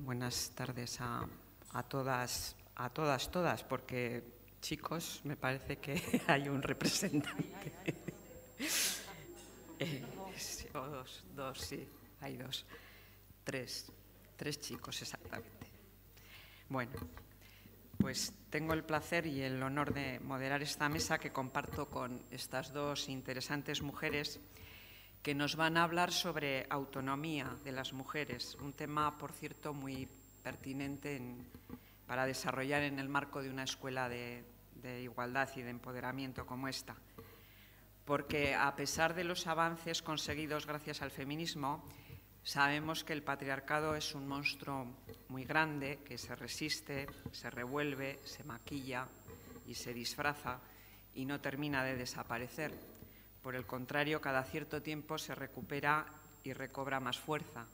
buenas tardes a, todas, a todas, todas, porque chicos, me parece que hay un representante. Eh, dos, dos, sí, hay dos. Tres, tres chicos exactamente. Bueno, pues tengo el placer y el honor de moderar esta mesa que comparto con estas dos interesantes mujeres que nos van a hablar sobre autonomía de las mujeres, un tema, por cierto, muy pertinente para desarrollar en el marco de una escuela de igualdad y de empoderamiento como esta. Porque a pesar de los avances conseguidos gracias al feminismo, sabemos que el patriarcado es un monstruo muy grande que se resiste, se revuelve, se maquilla y se disfraza y no termina de desaparecer por el contrario, cada cierto tiempo se recupera y recobra más fuerza.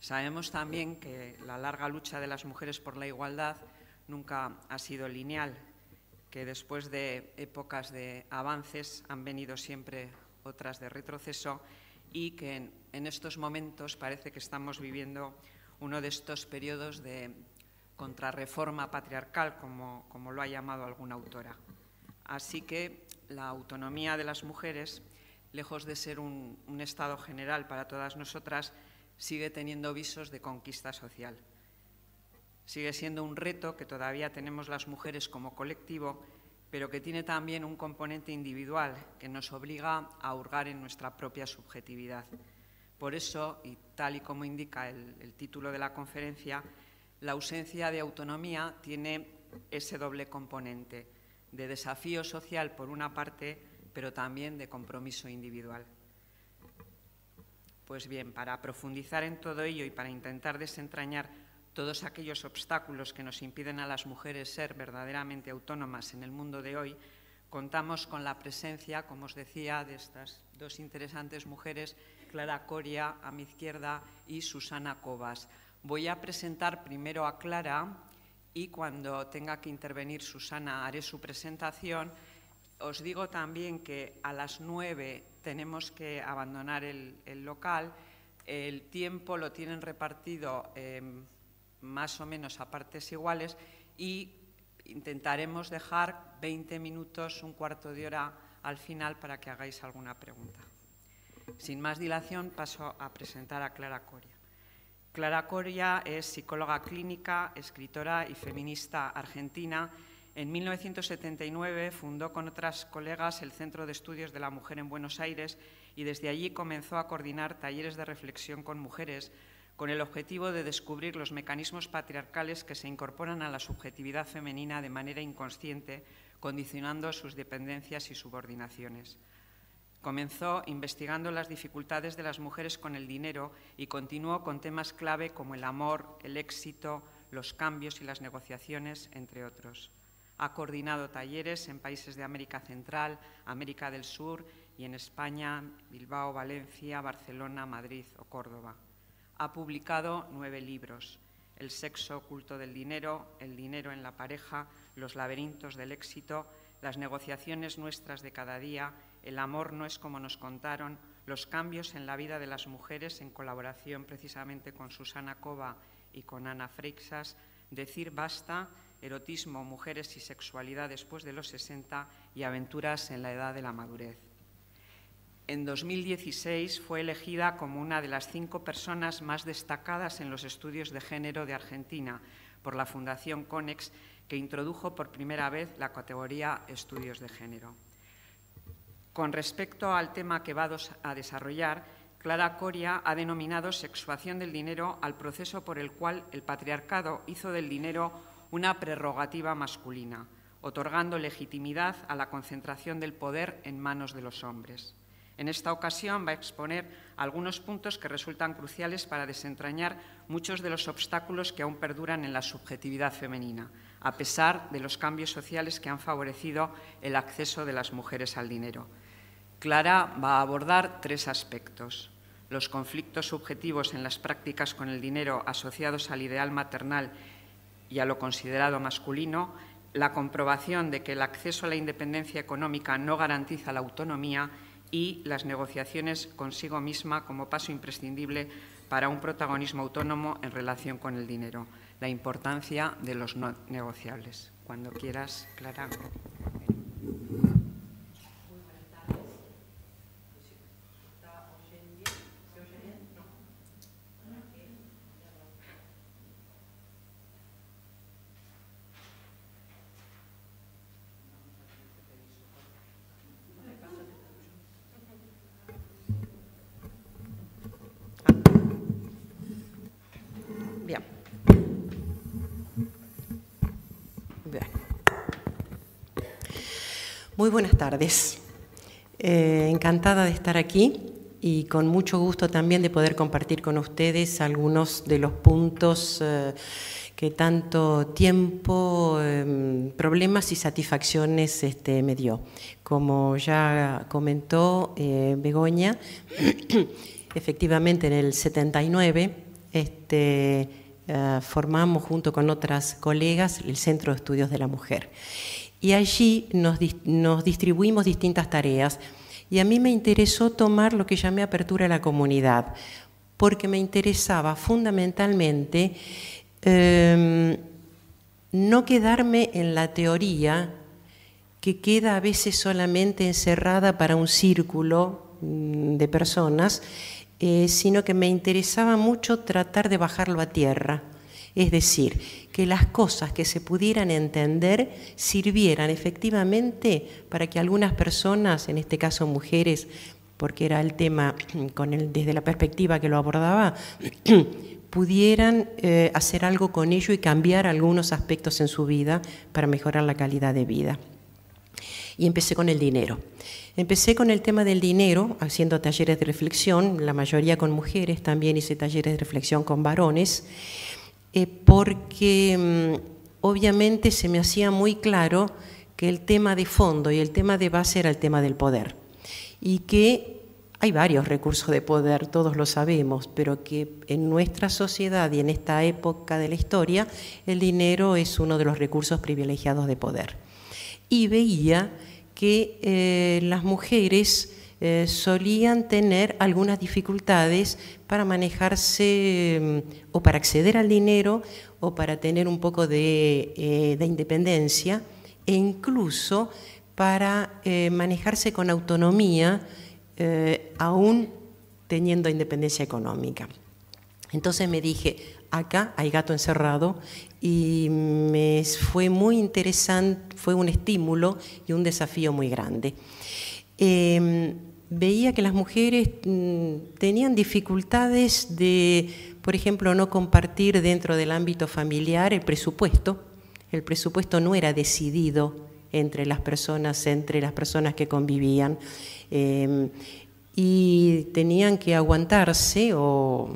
Sabemos también que la larga lucha de las mujeres por la igualdad nunca ha sido lineal, que después de épocas de avances han venido siempre otras de retroceso y que en, estos momentos parece que estamos viviendo uno de estos periodos de contrarreforma patriarcal, como lo ha llamado alguna autora. Así que la autonomía de las mujeres, lejos de ser un, estado general para todas nosotras, sigue teniendo visos de conquista social. Sigue siendo un reto que todavía tenemos las mujeres como colectivo, pero que tiene también un componente individual que nos obliga a hurgar en nuestra propia subjetividad. Por eso, y tal y como indica el título de la conferencia, la ausencia de autonomía tiene ese doble componente de desafío social por una parte, pero también de compromiso individual. Pues bien, para profundizar en todo ello y para intentar desentrañar todos aquellos obstáculos que nos impiden a las mujeres ser verdaderamente autónomas en el mundo de hoy, contamos con la presencia, como os decía, de estas dos interesantes mujeres, Clara Coria, a mi izquierda, y Susana Cobas. Voy a presentar primero a Clara, y cuando tenga que intervenir Susana haré su presentación. Os digo también que a las nueve tenemos que abandonar el, local. El tiempo lo tienen repartido em, más o menos a partes iguales y intentaremos dejar 20 minutos, un cuarto de hora al final para que hagáis alguna pregunta. Sin más dilación, paso a presentar a Clara Coria. Clara Coria es psicóloga clínica, escritora y feminista argentina. En 1979 fundó con otras colegas el Centro de Estudios de la Mujer en Buenos Aires y desde allí comenzó a coordinar talleres de reflexión con mujeres con el objetivo de descubrir los mecanismos patriarcales que se incorporan a la subjetividad femenina de manera inconsciente, condicionando sus dependencias y subordinaciones. Comenzó investigando las dificultades de las mujeres con el dinero y continuó con temas clave como el amor, el éxito, los cambios y las negociaciones, entre otros. Ha coordinado talleres en países de América Central, América del Sur y en España, Bilbao, Valencia, Barcelona, Madrid o Córdoba. Ha publicado nueve libros, El sexo oculto del dinero, El dinero en la pareja, Los laberintos del éxito, Las negociaciones nuestras de cada día el amor no es como nos contaron, los cambios en la vida de las mujeres en colaboración precisamente con Susana Cova y con Ana Freixas, Decir basta, erotismo, mujeres y sexualidad después de los 60 y aventuras en la edad de la madurez. En 2016 fue elegida como una de las cinco personas más destacadas en los estudios de género de Argentina por la Fundación CONEX, que introdujo por primera vez la categoría estudios de género. Con respecto al tema que va a desarrollar, Clara Coria ha denominado sexuación del dinero al proceso por el cual el patriarcado hizo del dinero una prerrogativa masculina, otorgando legitimidad a la concentración del poder en manos de los hombres. En esta ocasión va a exponer algunos puntos que resultan cruciales para desentrañar muchos de los obstáculos que aún perduran en la subjetividad femenina, a pesar de los cambios sociales que han favorecido el acceso de las mujeres al dinero. Clara va a abordar tres aspectos. Los conflictos subjetivos en las prácticas con el dinero asociados al ideal maternal y a lo considerado masculino, la comprobación de que el acceso a la independencia económica no garantiza la autonomía y las negociaciones consigo misma como paso imprescindible para un protagonismo autónomo en relación con el dinero. La importancia de los no negociables. Cuando quieras, Clara. Muy buenas tardes. Eh, encantada de estar aquí y con mucho gusto también de poder compartir con ustedes algunos de los puntos eh, que tanto tiempo, em, problemas y satisfacciones este, me dio. Como ya comentó eh, Begoña, efectivamente en el 79 este, formamos junto con otras colegas el Centro de Estudios de la Mujer y allí nos, distribuimos distintas tareas. Y a mí me interesó tomar lo que llamé apertura a la comunidad, porque me interesaba fundamentalmente em, no quedarme en la teoría que queda a veces solamente encerrada para un círculo mm, de personas, eh, sino que me interesaba mucho tratar de bajarlo a tierra es decir, que las cosas que se pudieran entender sirvieran efectivamente para que algunas personas, en este caso mujeres, porque era el tema mm, desde la perspectiva que lo abordaba, pudieran eh, hacer algo con ello y cambiar algunos aspectos en su vida para mejorar la calidad de vida. Y empecé con el dinero. Empecé con el tema del dinero, haciendo talleres de reflexión, la mayoría con mujeres, también hice talleres de reflexión con varones. Eh, porque mm, obviamente se me hacía muy claro que el tema de fondo y el tema de base era el tema del poder y que hay varios recursos de poder, todos lo sabemos, pero que en nuestra sociedad y en esta época de la historia el dinero es uno de los recursos privilegiados de poder. Y veía que eh, las mujeres eh, solían tener algunas dificultades para manejarse mm, o para acceder al dinero o para tener un poco de, eh, independencia e incluso para eh, manejarse con autonomía aún teniendo independencia económica. Entonces me dije, acá hay gato encerrado y me fue muy interesante, fue un estímulo y un desafío muy grande. Em, veía que las mujeres mm, tenían dificultades de, por ejemplo, no compartir dentro del ámbito familiar el presupuesto. El presupuesto no era decidido entre las personas, entre las personas que convivían. Em, y tenían que aguantarse o,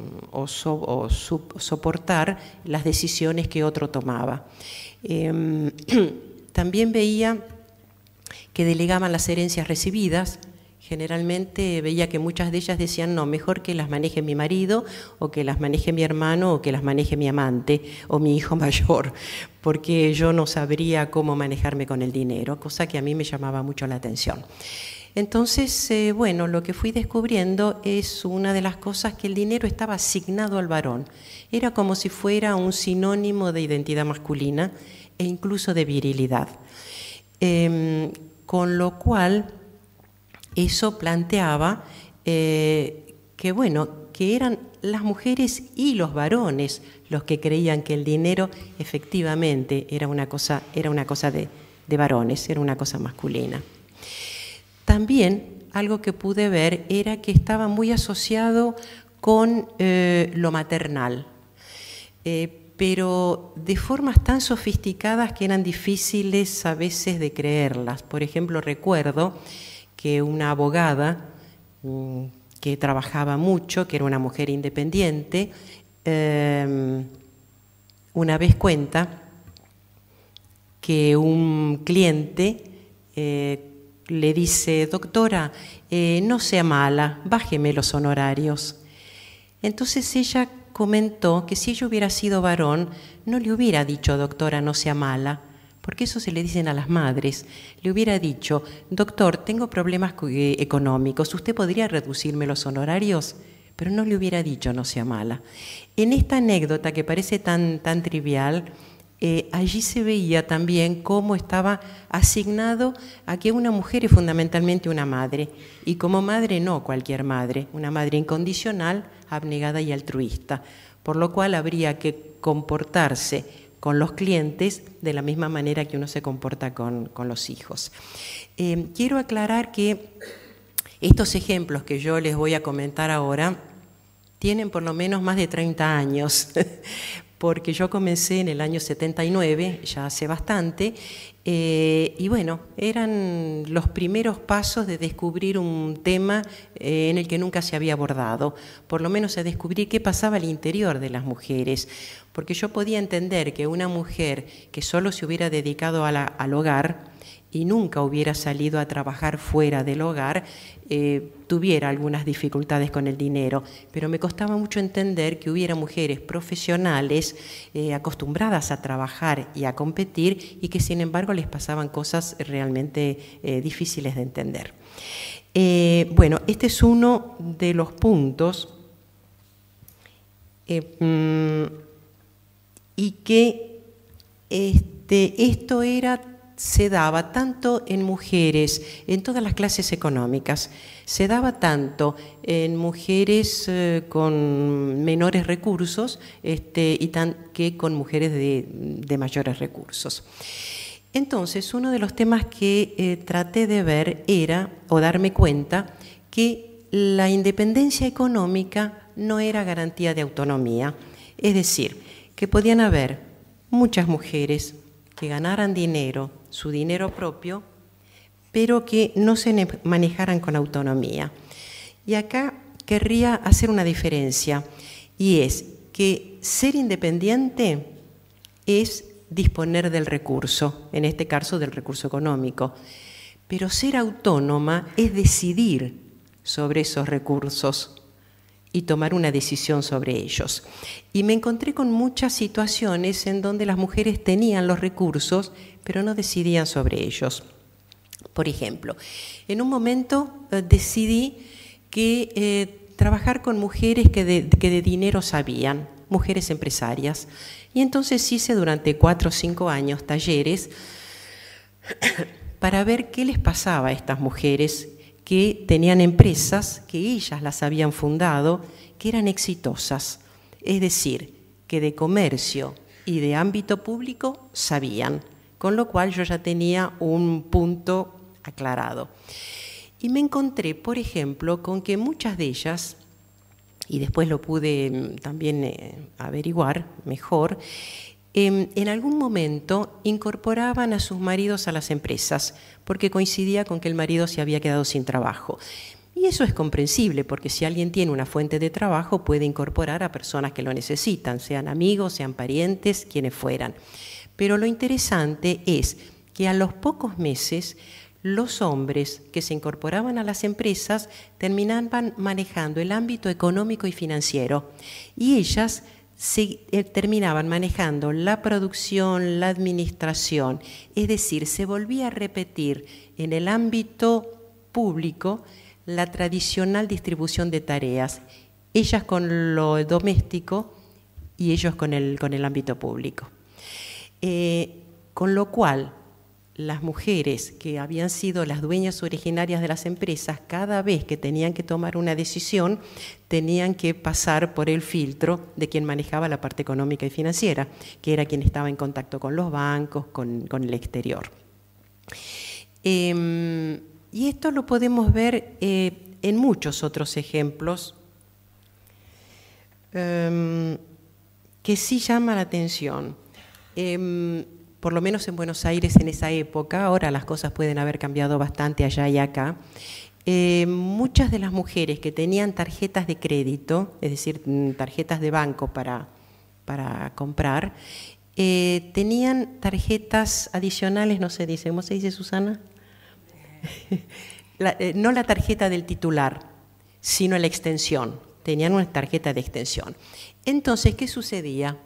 soportar las decisiones que otro tomaba. Em, también veía que delegaban las herencias recibidas, Generalmente veía que muchas de ellas decían, no, mejor que las maneje mi marido o que las maneje mi hermano o que las maneje mi amante o mi hijo mayor, porque yo no sabría cómo manejarme con el dinero, cosa que a mí me llamaba mucho la atención. Entonces, eh, bueno, lo que fui descubriendo es una de las cosas que el dinero estaba asignado al varón. Era como si fuera un sinónimo de identidad masculina e incluso de virilidad. Em, con lo cual eso planteaba eh, que, bueno, que eran las mujeres y los varones los que creían que el dinero efectivamente era una cosa, era una cosa de, varones, era una cosa masculina. También algo que pude ver era que estaba muy asociado con eh, lo maternal, eh, pero de formas tan sofisticadas que eran difíciles a veces de creerlas. Por ejemplo, recuerdo que una abogada mm, que trabajaba mucho, que era una mujer independiente, em, una vez cuenta que un cliente eh, le dice, doctora, eh, no sea mala, bájeme los honorarios. Entonces ella comentó que si ella hubiera sido varón, no le hubiera dicho, doctora, no sea mala, porque eso se le dicen a las madres, le hubiera dicho, doctor, tengo problemas eh, económicos, ¿usted podría reducirme los honorarios? Pero no le hubiera dicho, no sea mala. En esta anécdota que parece tan, tan trivial, eh, allí se veía también cómo estaba asignado a que una mujer es fundamentalmente una madre, y como madre no cualquier madre, una madre incondicional, abnegada y altruista, por lo cual habría que comportarse con los clientes de la misma manera que uno se comporta con, los hijos. Eh, quiero aclarar que estos ejemplos que yo les voy a comentar ahora tienen por lo menos más de 30 años, porque yo comencé en el año 79, ya hace bastante, eh, y bueno, eran los primeros pasos de descubrir un tema eh, en el que nunca se había abordado, por lo menos a descubrir qué pasaba al interior de las mujeres, porque yo podía entender que una mujer que solo se hubiera dedicado al hogar, y nunca hubiera salido a trabajar fuera del hogar, eh, tuviera algunas dificultades con el dinero, pero me costaba mucho entender que hubiera mujeres profesionales eh, acostumbradas a trabajar y a competir y que sin embargo les pasaban cosas realmente eh, difíciles de entender. bueno, este es uno de los puntos mm, y que este, esto era se daba tanto en mujeres, en todas las clases económicas, se daba tanto en mujeres eh, con menores recursos este, y tan, que con mujeres de, mayores recursos. Entonces, uno de los temas que eh, traté de ver era, o darme cuenta, que la independencia económica no era garantía de autonomía. Es decir, que podían haber muchas mujeres que ganaran dinero, su dinero propio, pero que no se manejaran con autonomía. Y acá querría hacer una diferencia, y es que ser independiente es disponer del recurso, en este caso del recurso económico, pero ser autónoma es decidir sobre esos recursos y tomar una decisión sobre ellos. Y me encontré con muchas situaciones en donde las mujeres tenían los recursos, pero no decidían sobre ellos. Por ejemplo, en un momento eh, decidí que eh, trabajar con mujeres que de, que de dinero sabían, mujeres empresarias. Y entonces hice durante cuatro o cinco años talleres para ver qué les pasaba a estas mujeres que tenían empresas que ellas las habían fundado, que eran exitosas, es decir, que de comercio y de ámbito público sabían, con lo cual yo ya tenía un punto aclarado. Y me encontré, por ejemplo, con que muchas de ellas, y después lo pude mm, también eh, averiguar mejor, Em, en algún momento incorporaban a sus maridos a las empresas, porque coincidía con que el marido se había quedado sin trabajo. Y eso es comprensible, porque si alguien tiene una fuente de trabajo puede incorporar a personas que lo necesitan, sean amigos, sean parientes, quienes fueran. Pero lo interesante es que a los pocos meses los hombres que se incorporaban a las empresas terminaban manejando el ámbito económico y financiero y ellas se eh, terminaban manejando la producción, la administración, es decir, se volvía a repetir en el ámbito público la tradicional distribución de tareas, ellas con lo doméstico y ellos con el, ámbito público. Eh, con lo cual, las mujeres que habían sido las dueñas originarias de las empresas, cada vez que tenían que tomar una decisión, tenían que pasar por el filtro de quien manejaba la parte económica y financiera, que era quien estaba en contacto con los bancos, con, el exterior. Em, y esto lo podemos ver eh, en muchos otros ejemplos em, que sí llama la atención. Em, por lo menos en Buenos Aires en esa época, ahora las cosas pueden haber cambiado bastante allá y acá, eh, muchas de las mujeres que tenían tarjetas de crédito, es decir, mm, tarjetas de banco para, para comprar, eh, tenían tarjetas adicionales, no se dice, ¿cómo se dice Susana? Eh, no la tarjeta del titular, sino la extensión, tenían una tarjeta de extensión. Entonces, ¿qué sucedía?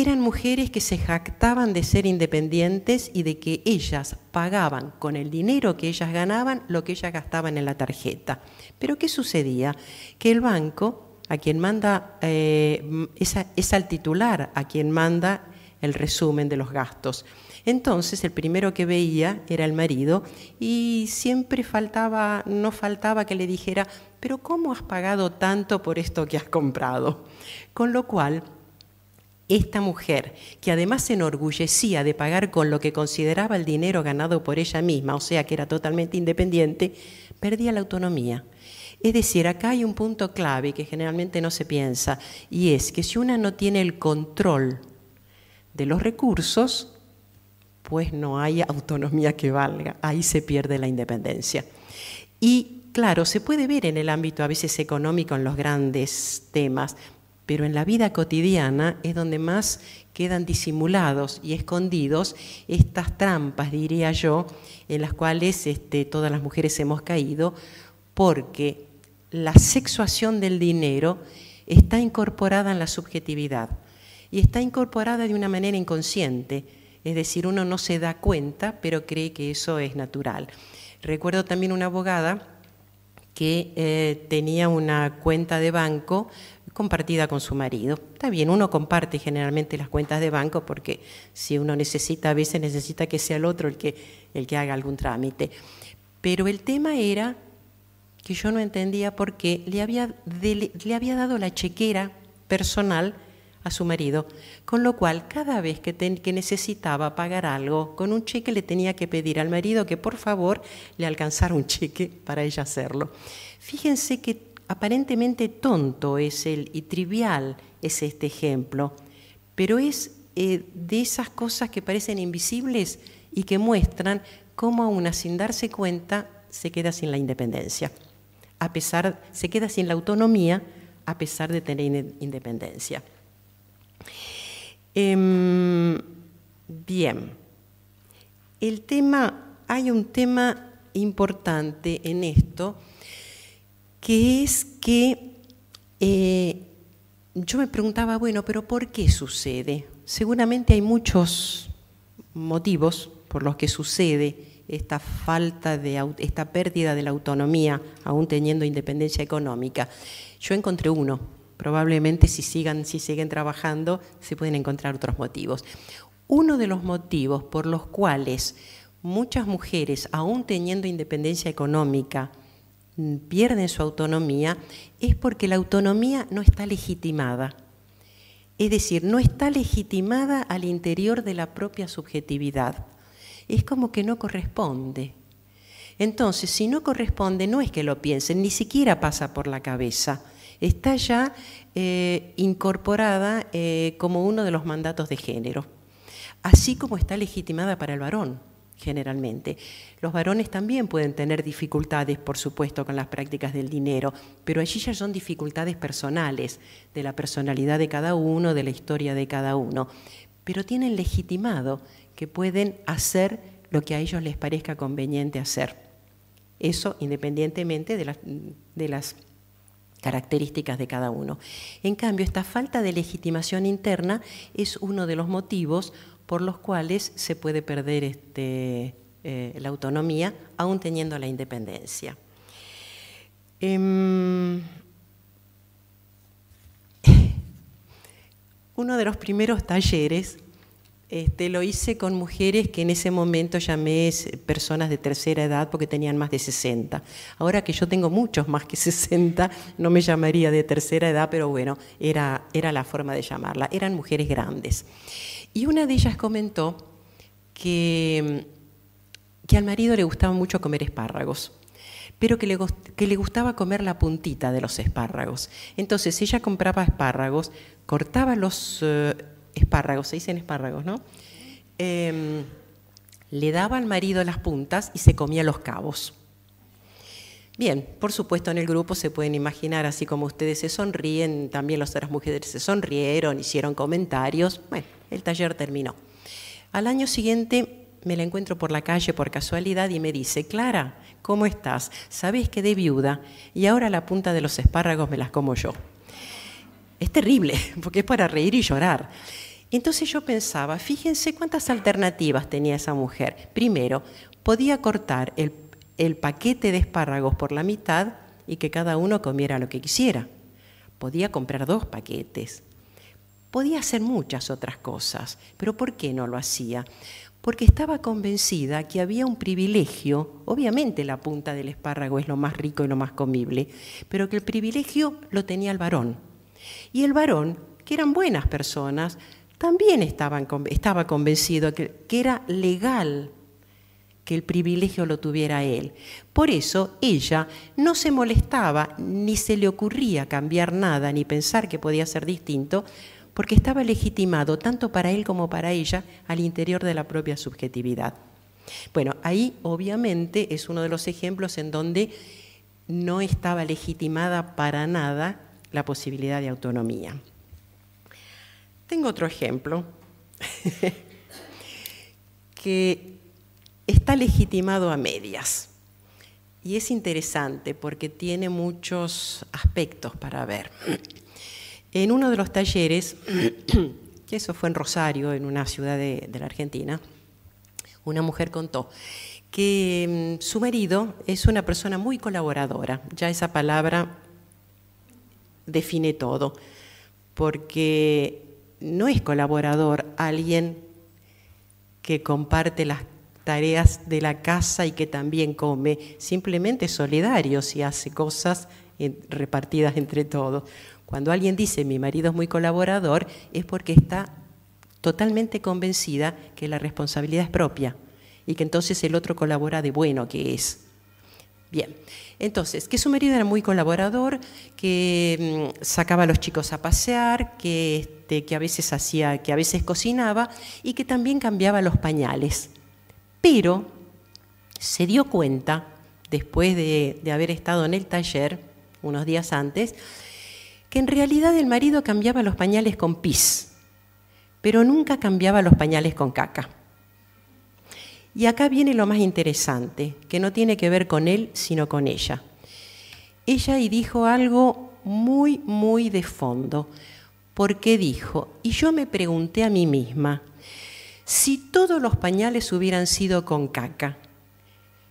eran mujeres que se jactaban de ser independientes y de que ellas pagaban con el dinero que ellas ganaban lo que ellas gastaban en la tarjeta. Pero ¿qué sucedía? Que el banco, a quien manda, eh, es al titular a quien manda el resumen de los gastos. Entonces el primero que veía era el marido y siempre faltaba, no faltaba que le dijera, pero ¿cómo has pagado tanto por esto que has comprado? Con lo cual esta mujer, que además se enorgullecía de pagar con lo que consideraba el dinero ganado por ella misma, o sea que era totalmente independiente, perdía la autonomía. Es decir, acá hay un punto clave que generalmente no se piensa, y es que si una no tiene el control de los recursos, pues no hay autonomía que valga, ahí se pierde la independencia. Y claro, se puede ver en el ámbito a veces económico en los grandes temas, pero en la vida cotidiana es donde más quedan disimulados y escondidos estas trampas, diría yo, en las cuales este, todas las mujeres hemos caído, porque la sexuación del dinero está incorporada en la subjetividad y está incorporada de una manera inconsciente, es decir, uno no se da cuenta, pero cree que eso es natural. Recuerdo también una abogada que eh, tenía una cuenta de banco compartida con su marido. Está bien, uno comparte generalmente las cuentas de banco porque si uno necesita, a veces necesita que sea el otro el que, el que haga algún trámite. Pero el tema era que yo no entendía por qué le había, le había dado la chequera personal a su marido, con lo cual cada vez que, que, necesitaba pagar algo con un cheque le tenía que pedir al marido que por favor le alcanzara un cheque para ella hacerlo. Fíjense que aparentemente tonto es el, y trivial es este ejemplo, pero es eh, de esas cosas que parecen invisibles y que muestran cómo aún sin darse cuenta se queda sin la independencia, a pesar, se queda sin la autonomía a pesar de tener independencia. Em, bien, el tema, hay un tema importante en esto, que es que eh, yo me preguntaba, bueno, pero ¿por qué sucede? Seguramente hay muchos motivos por los que sucede esta falta de esta pérdida de la autonomía, aún teniendo independencia económica. Yo encontré uno. Probablemente si sigan, si siguen trabajando, se pueden encontrar otros motivos. Uno de los motivos por los cuales muchas mujeres, aún teniendo independencia económica, pierden su autonomía es porque la autonomía no está legitimada. Es decir, no está legitimada al interior de la propia subjetividad. Es como que no corresponde. Entonces, si no corresponde, no es que lo piensen, ni siquiera pasa por la cabeza. Está ya eh, incorporada eh, como uno de los mandatos de género, así como está legitimada para el varón generalmente. Los varones también pueden tener dificultades, por supuesto, con las prácticas del dinero, pero allí ya son dificultades personales, de la personalidad de cada uno, de la historia de cada uno. Pero tienen legitimado que pueden hacer lo que a ellos les parezca conveniente hacer. Eso independientemente de las, de las características de cada uno. En cambio, esta falta de legitimación interna es uno de los motivos por los cuales se puede perder este, eh, la autonomía, aún teniendo la independencia. Em, uno de los primeros talleres este, lo hice con mujeres que en ese momento llamé eh, personas de tercera edad porque tenían más de 60. Ahora que yo tengo muchos más que 60, no me llamaría de tercera edad, pero bueno, era, era la forma de llamarla. Eran mujeres grandes. Y una de ellas comentó que, que al marido le gustaba mucho comer espárragos pero que le, gustaba comer la puntita de los espárragos. Entonces ella compraba espárragos, cortaba los eh, espárragos, se dicen espárragos, ¿no? Em, le daba al marido las puntas y se comía los cabos. Bien, por supuesto en el grupo se pueden imaginar, así como ustedes se sonríen, también las otras mujeres se sonrieron, hicieron comentarios. Bueno, el taller terminó. Al año siguiente me la encuentro por la calle por casualidad y me dice, Clara, ¿cómo estás? sabes que de viuda y ahora la punta de los espárragos me las como yo. Es terrible, porque es para reír y llorar. Entonces yo pensaba, fíjense cuántas alternativas tenía esa mujer. Primero, podía cortar el el paquete de espárragos por la mitad y que cada uno comiera lo que quisiera. Podía comprar dos paquetes. Podía hacer muchas otras cosas, pero ¿por qué no lo hacía? Porque estaba convencida que había un privilegio, obviamente la punta del espárrago es lo más rico y lo más comible, pero que el privilegio lo tenía el varón. Y el varón, que eran buenas personas, también estaba convencido que era legal que el privilegio lo tuviera él. Por eso ella no se molestaba, ni se le ocurría cambiar nada, ni pensar que podía ser distinto, porque estaba legitimado tanto para él como para ella al interior de la propia subjetividad. Bueno, ahí obviamente es uno de los ejemplos en donde no estaba legitimada para nada la posibilidad de autonomía. Tengo otro ejemplo que está legitimado a medias. Y es interesante porque tiene muchos aspectos para ver. En uno de los talleres, que eso fue en Rosario, en una ciudad de, la Argentina, una mujer contó que mm, su marido es una persona muy colaboradora. Ya esa palabra define todo, porque no es colaborador alguien que comparte las tareas de la casa y que también come, simplemente solidario si hace cosas eh, repartidas entre todos. Cuando alguien dice mi marido es muy colaborador, es porque está totalmente convencida que la responsabilidad es propia y que entonces el otro colabora de bueno que es. Bien, entonces, que su marido era muy colaborador, que mm, sacaba a los chicos a pasear, que, este, que, a veces hacía, que a veces cocinaba y que también cambiaba los pañales. Pero se dio cuenta, después de, haber estado en el taller unos días antes, que en realidad el marido cambiaba los pañales con pis, pero nunca cambiaba los pañales con caca. Y acá viene lo más interesante, que no tiene que ver con él, sino con ella. Ella y dijo algo muy, muy de fondo, porque dijo, y yo me pregunté a mí misma, si todos los pañales hubieran sido con caca,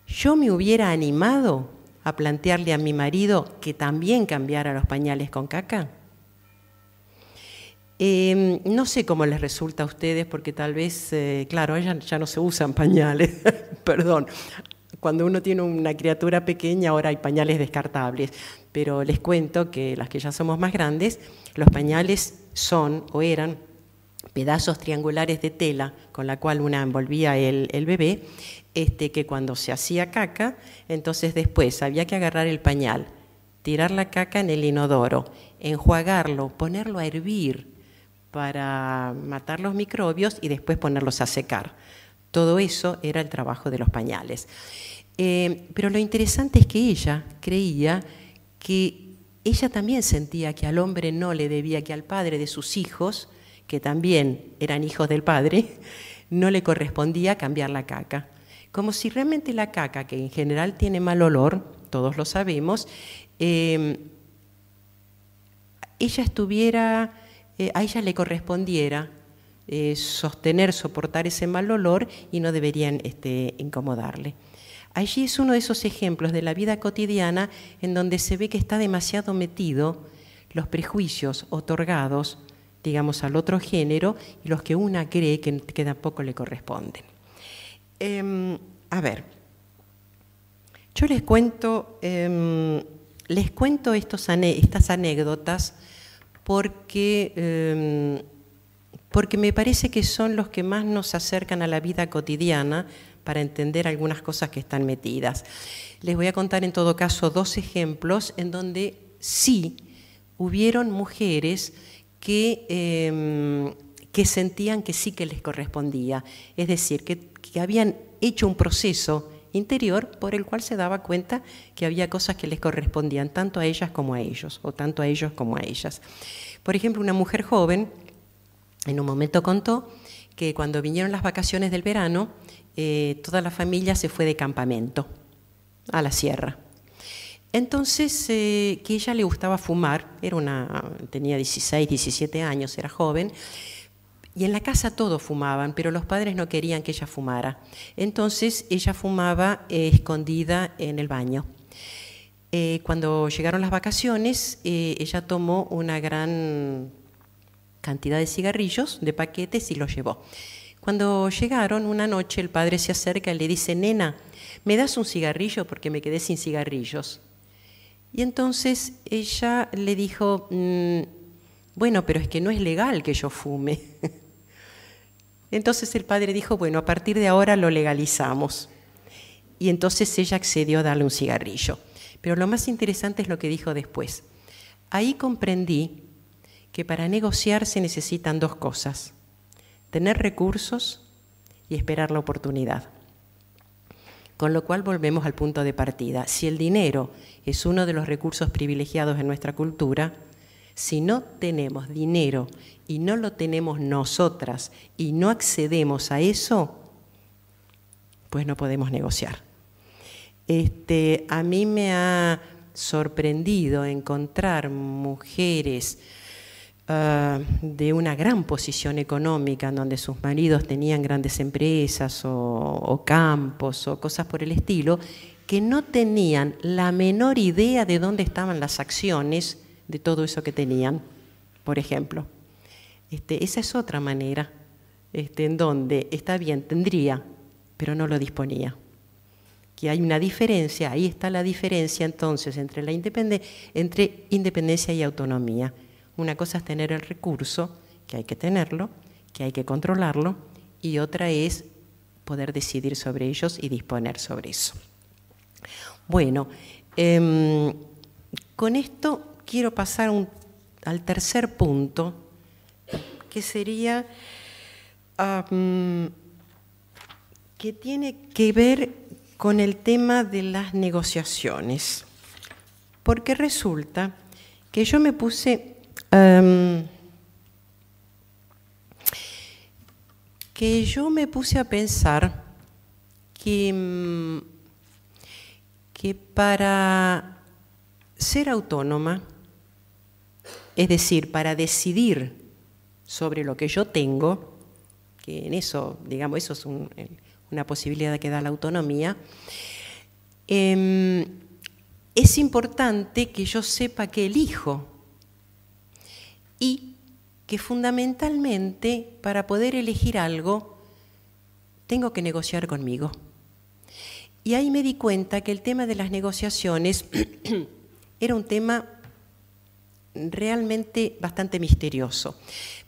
yo me hubiera animado a plantearle a mi marido que también cambiara los pañales con caca. Em, no sé cómo les resulta a ustedes, porque tal vez, eh, claro, ya, ya no se usan pañales, perdón. Cuando uno tiene una criatura pequeña, ahora hay pañales descartables, pero les cuento que las que ya somos más grandes, los pañales son o eran pedazos triangulares de tela con la cual una envolvía el, bebé, este, que cuando se hacía caca, entonces después había que agarrar el pañal, tirar la caca en el inodoro, enjuagarlo, ponerlo a hervir para matar los microbios y después ponerlos a secar. Todo eso era el trabajo de los pañales. Eh, pero lo interesante es que ella creía que ella también sentía que al hombre no le debía, que al padre de sus hijos, que también eran hijos del padre, no le correspondía cambiar la caca. Como si realmente la caca, que en general tiene mal olor, todos lo sabemos, em, ella estuviera, eh, a ella le correspondiera eh, sostener, soportar ese mal olor y no deberían este, incomodarle. Allí es uno de esos ejemplos de la vida cotidiana en donde se ve que está demasiado metido los prejuicios otorgados digamos, al otro género y los que una cree que, tampoco le corresponden. Em, a ver, yo les cuento, em, les cuento estos, estas anécdotas porque, em, porque me parece que son los que más nos acercan a la vida cotidiana para entender algunas cosas que están metidas. Les voy a contar en todo caso dos ejemplos en donde sí hubieron mujeres Em, que, sentían que sí que les correspondía, es decir, que, habían hecho un proceso interior por el cual se daba cuenta que había cosas que les correspondían tanto a ellas como a ellos, o tanto a ellos como a ellas. Por ejemplo, una mujer joven en un momento contó que cuando vinieron las vacaciones del verano, eh, toda la familia se fue de campamento a la sierra. Entonces, eh, que ella le gustaba fumar, era una, tenía 16, 17 años, era joven, y en la casa todos fumaban, pero los padres no querían que ella fumara. Entonces ella fumaba eh, escondida en el baño. Eh, cuando llegaron las vacaciones, ella tomó una gran cantidad de cigarrillos, de paquetes, y los llevó. Cuando llegaron, una noche el padre se acerca y le dice, nena, ¿me das un cigarrillo? Porque me quedé sin cigarrillos. Y entonces ella le dijo, mm, bueno, pero es que no es legal que yo fume. Entonces el padre dijo, bueno, a partir de ahora lo legalizamos. Y entonces ella accedió a darle un cigarrillo. Pero lo más interesante es lo que dijo después. Ahí comprendí que para negociar se necesitan dos cosas, tener recursos y esperar la oportunidad. Con lo cual volvemos al punto de partida. Si el dinero es uno de los recursos privilegiados en nuestra cultura, si no tenemos dinero y no lo tenemos nosotras y no accedemos a eso, pues no podemos negociar. Este, a mí me ha sorprendido encontrar mujeres eh, de una gran posición económica, en donde sus maridos tenían grandes empresas o, campos o cosas por el estilo, que no tenían la menor idea de dónde estaban las acciones de todo eso que tenían, por ejemplo. Este, esa es otra manera este, en donde está bien, tendría, pero no lo disponía. Que hay una diferencia, ahí está la diferencia entonces entre, la entre independencia y autonomía. Una cosa es tener el recurso, que hay que tenerlo, que hay que controlarlo, y otra es poder decidir sobre ellos y disponer sobre eso. Bueno, em, con esto quiero pasar al tercer punto, que sería que tiene que ver con el tema de las negociaciones, porque resulta que yo me puse Em, que yo me puse a pensar que, mm, que para ser autónoma, es decir, para decidir sobre lo que yo tengo, que en eso, digamos, eso es una posibilidad que da la autonomía, em, es importante que yo sepa que elijo y que fundamentalmente para poder elegir algo tengo que negociar conmigo. Y ahí me di cuenta que el tema de las negociaciones era un tema realmente bastante misterioso,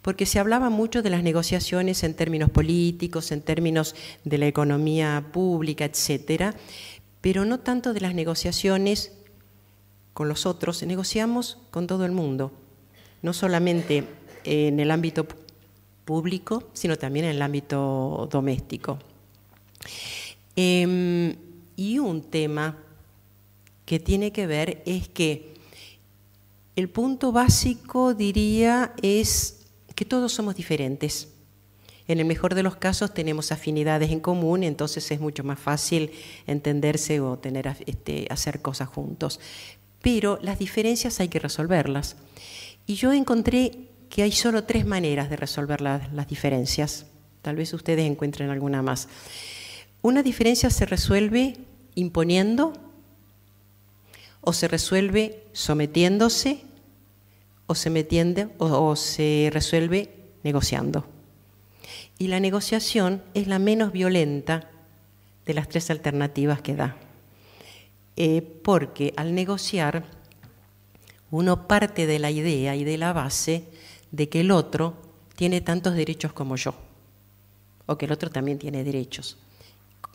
porque se hablaba mucho de las negociaciones en términos políticos, en términos de la economía pública, etcétera, pero no tanto de las negociaciones con los otros, negociamos con todo el mundo no solamente en el ámbito público, sino también en el ámbito doméstico. Em, y un tema que tiene que ver es que el punto básico, diría, es que todos somos diferentes. En el mejor de los casos tenemos afinidades en común, entonces es mucho más fácil entenderse o tener, este, hacer cosas juntos. Pero las diferencias hay que resolverlas. Y yo encontré que hay solo tres maneras de resolver las diferencias. Tal vez ustedes encuentren alguna más. Una diferencia se resuelve imponiendo o se resuelve sometiéndose o se, o, se resuelve negociando. Y la negociación es la menos violenta de las tres alternativas que da. Eh, porque al negociar uno parte de la idea y de la base de que el otro tiene tantos derechos como yo, o que el otro también tiene derechos,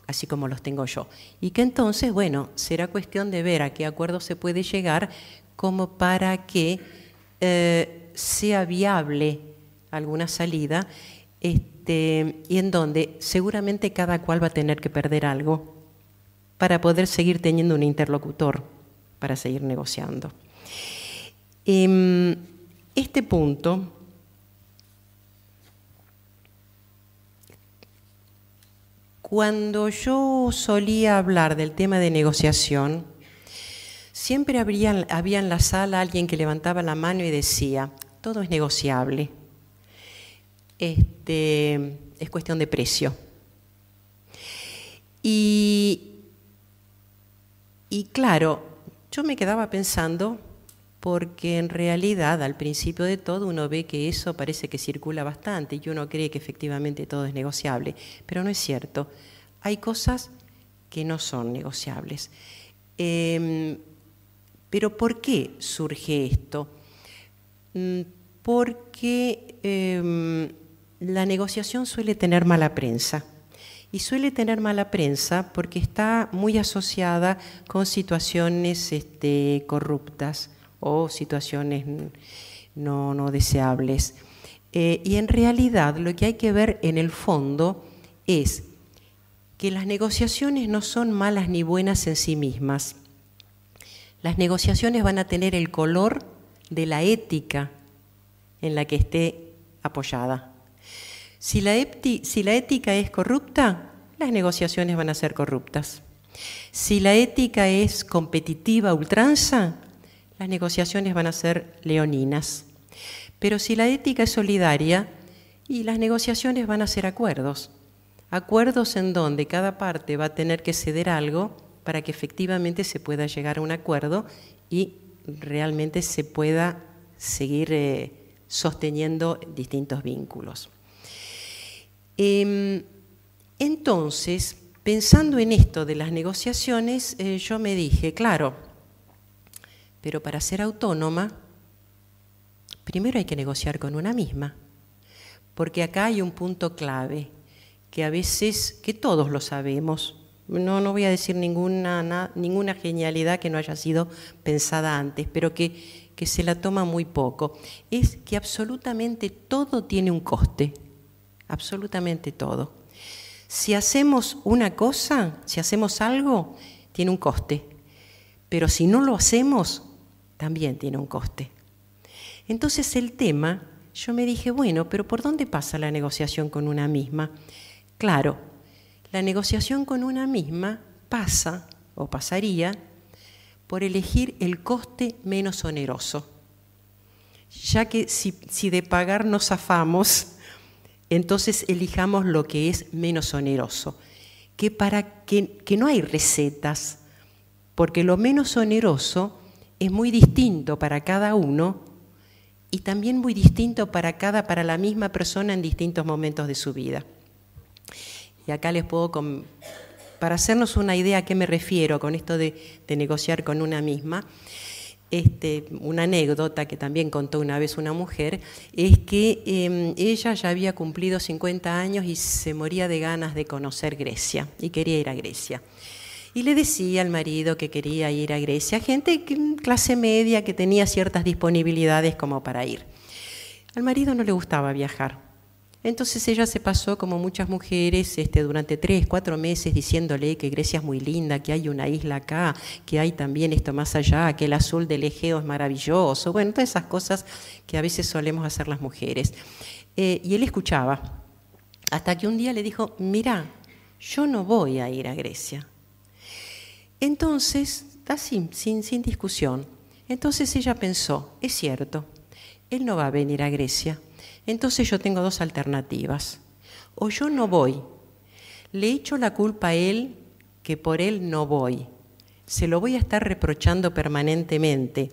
así como los tengo yo. Y que entonces, bueno, será cuestión de ver a qué acuerdo se puede llegar como para que eh, sea viable alguna salida este, y en donde seguramente cada cual va a tener que perder algo para poder seguir teniendo un interlocutor para seguir negociando. Em, este punto Cuando yo solía hablar del tema de negociación, siempre había en la sala alguien que levantaba la mano y decía, todo es negociable, este, es cuestión de precio. Y, y claro, yo me quedaba pensando porque en realidad al principio de todo uno ve que eso parece que circula bastante y uno cree que efectivamente todo es negociable, pero no es cierto. Hay cosas que no son negociables. Em, pero ¿por qué surge esto? Mm, porque em, la negociación suele tener mala prensa. Y suele tener mala prensa porque está muy asociada con situaciones este, corruptas, o situaciones no, no deseables. Eh, y en realidad lo que hay que ver en el fondo es que las negociaciones no son malas ni buenas en sí mismas. Las negociaciones van a tener el color de la ética en la que esté apoyada. Si la, si la ética es corrupta, las negociaciones van a ser corruptas. Si la ética es competitiva, ultranza, las negociaciones van a ser leoninas. Pero si la ética es solidaria, y las negociaciones van a ser acuerdos, acuerdos en donde cada parte va a tener que ceder algo para que efectivamente se pueda llegar a un acuerdo y realmente se pueda seguir eh, sosteniendo distintos vínculos. Em, entonces, pensando en esto de las negociaciones, eh, yo me dije, claro, pero para ser autónoma, primero hay que negociar con una misma, porque acá hay un punto clave que a veces, que todos lo sabemos, no, no voy a decir ninguna, ninguna genialidad que no haya sido pensada antes, pero que se la toma muy poco, es que absolutamente todo tiene un coste, absolutamente todo. Si hacemos una cosa, si hacemos algo, tiene un coste, pero si no lo hacemos, también tiene un coste. Entonces el tema, yo me dije, bueno, pero ¿por dónde pasa la negociación con una misma? Claro, la negociación con una misma pasa o pasaría por elegir el coste menos oneroso, ya que si, de pagar nos afamos, entonces elijamos lo que es menos oneroso, que, para que no hay recetas, porque lo menos oneroso es muy distinto para cada uno y también muy distinto para cada, para la misma persona en distintos momentos de su vida. Y acá les puedo, para hacernos una idea a qué me refiero con esto de, negociar con una misma, este, una anécdota que también contó una vez una mujer, es que em, ella ya había cumplido 50 años y se moría de ganas de conocer Grecia y quería ir a Grecia y le decía al marido que quería ir a Grecia, gente clase media que tenía ciertas disponibilidades como para ir. Al marido no le gustaba viajar. Entonces ella se pasó, como muchas mujeres, este, durante tres, cuatro meses diciéndole que Grecia es muy linda, que hay una isla acá, que hay también esto más allá, que el azul del Egeo es maravilloso, bueno, todas esas cosas que a veces solemos hacer las mujeres. Eh, y él escuchaba, hasta que un día le dijo, mira, yo no voy a ir a Grecia, entonces, está sin, sin discusión, entonces ella pensó, es cierto, él no va a venir a Grecia, entonces yo tengo dos alternativas. O yo no voy, le echo la culpa a él que por él no voy, se lo voy a estar reprochando permanentemente.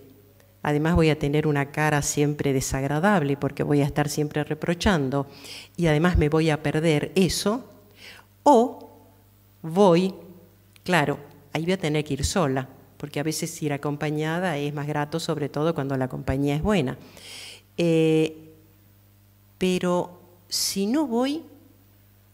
Además voy a tener una cara siempre desagradable porque voy a estar siempre reprochando y además me voy a perder eso. O voy, claro, ahí voy a tener que ir sola, porque a veces ir acompañada es más grato, sobre todo cuando la compañía es buena. Eh, pero si no voy,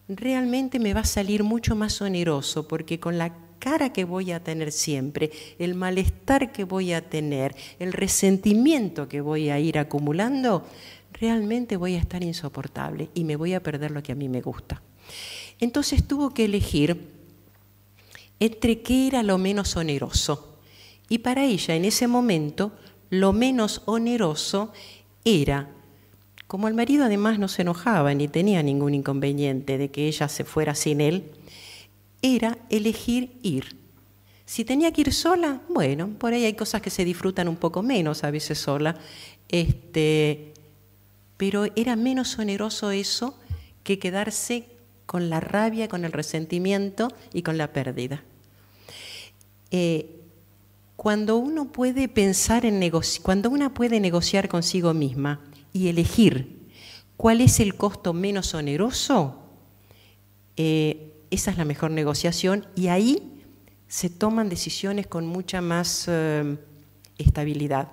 realmente me va a salir mucho más oneroso, porque con la cara que voy a tener siempre, el malestar que voy a tener, el resentimiento que voy a ir acumulando, realmente voy a estar insoportable y me voy a perder lo que a mí me gusta. Entonces tuvo que elegir entre qué era lo menos oneroso. Y para ella en ese momento lo menos oneroso era, como el marido además no se enojaba ni tenía ningún inconveniente de que ella se fuera sin él, era elegir ir. Si tenía que ir sola, bueno, por ahí hay cosas que se disfrutan un poco menos a veces sola, este, pero era menos oneroso eso que quedarse con la rabia, con el resentimiento y con la pérdida. Eh, cuando uno puede pensar en cuando una puede negociar consigo misma y elegir cuál es el costo menos oneroso, eh, esa es la mejor negociación y ahí se toman decisiones con mucha más eh, estabilidad.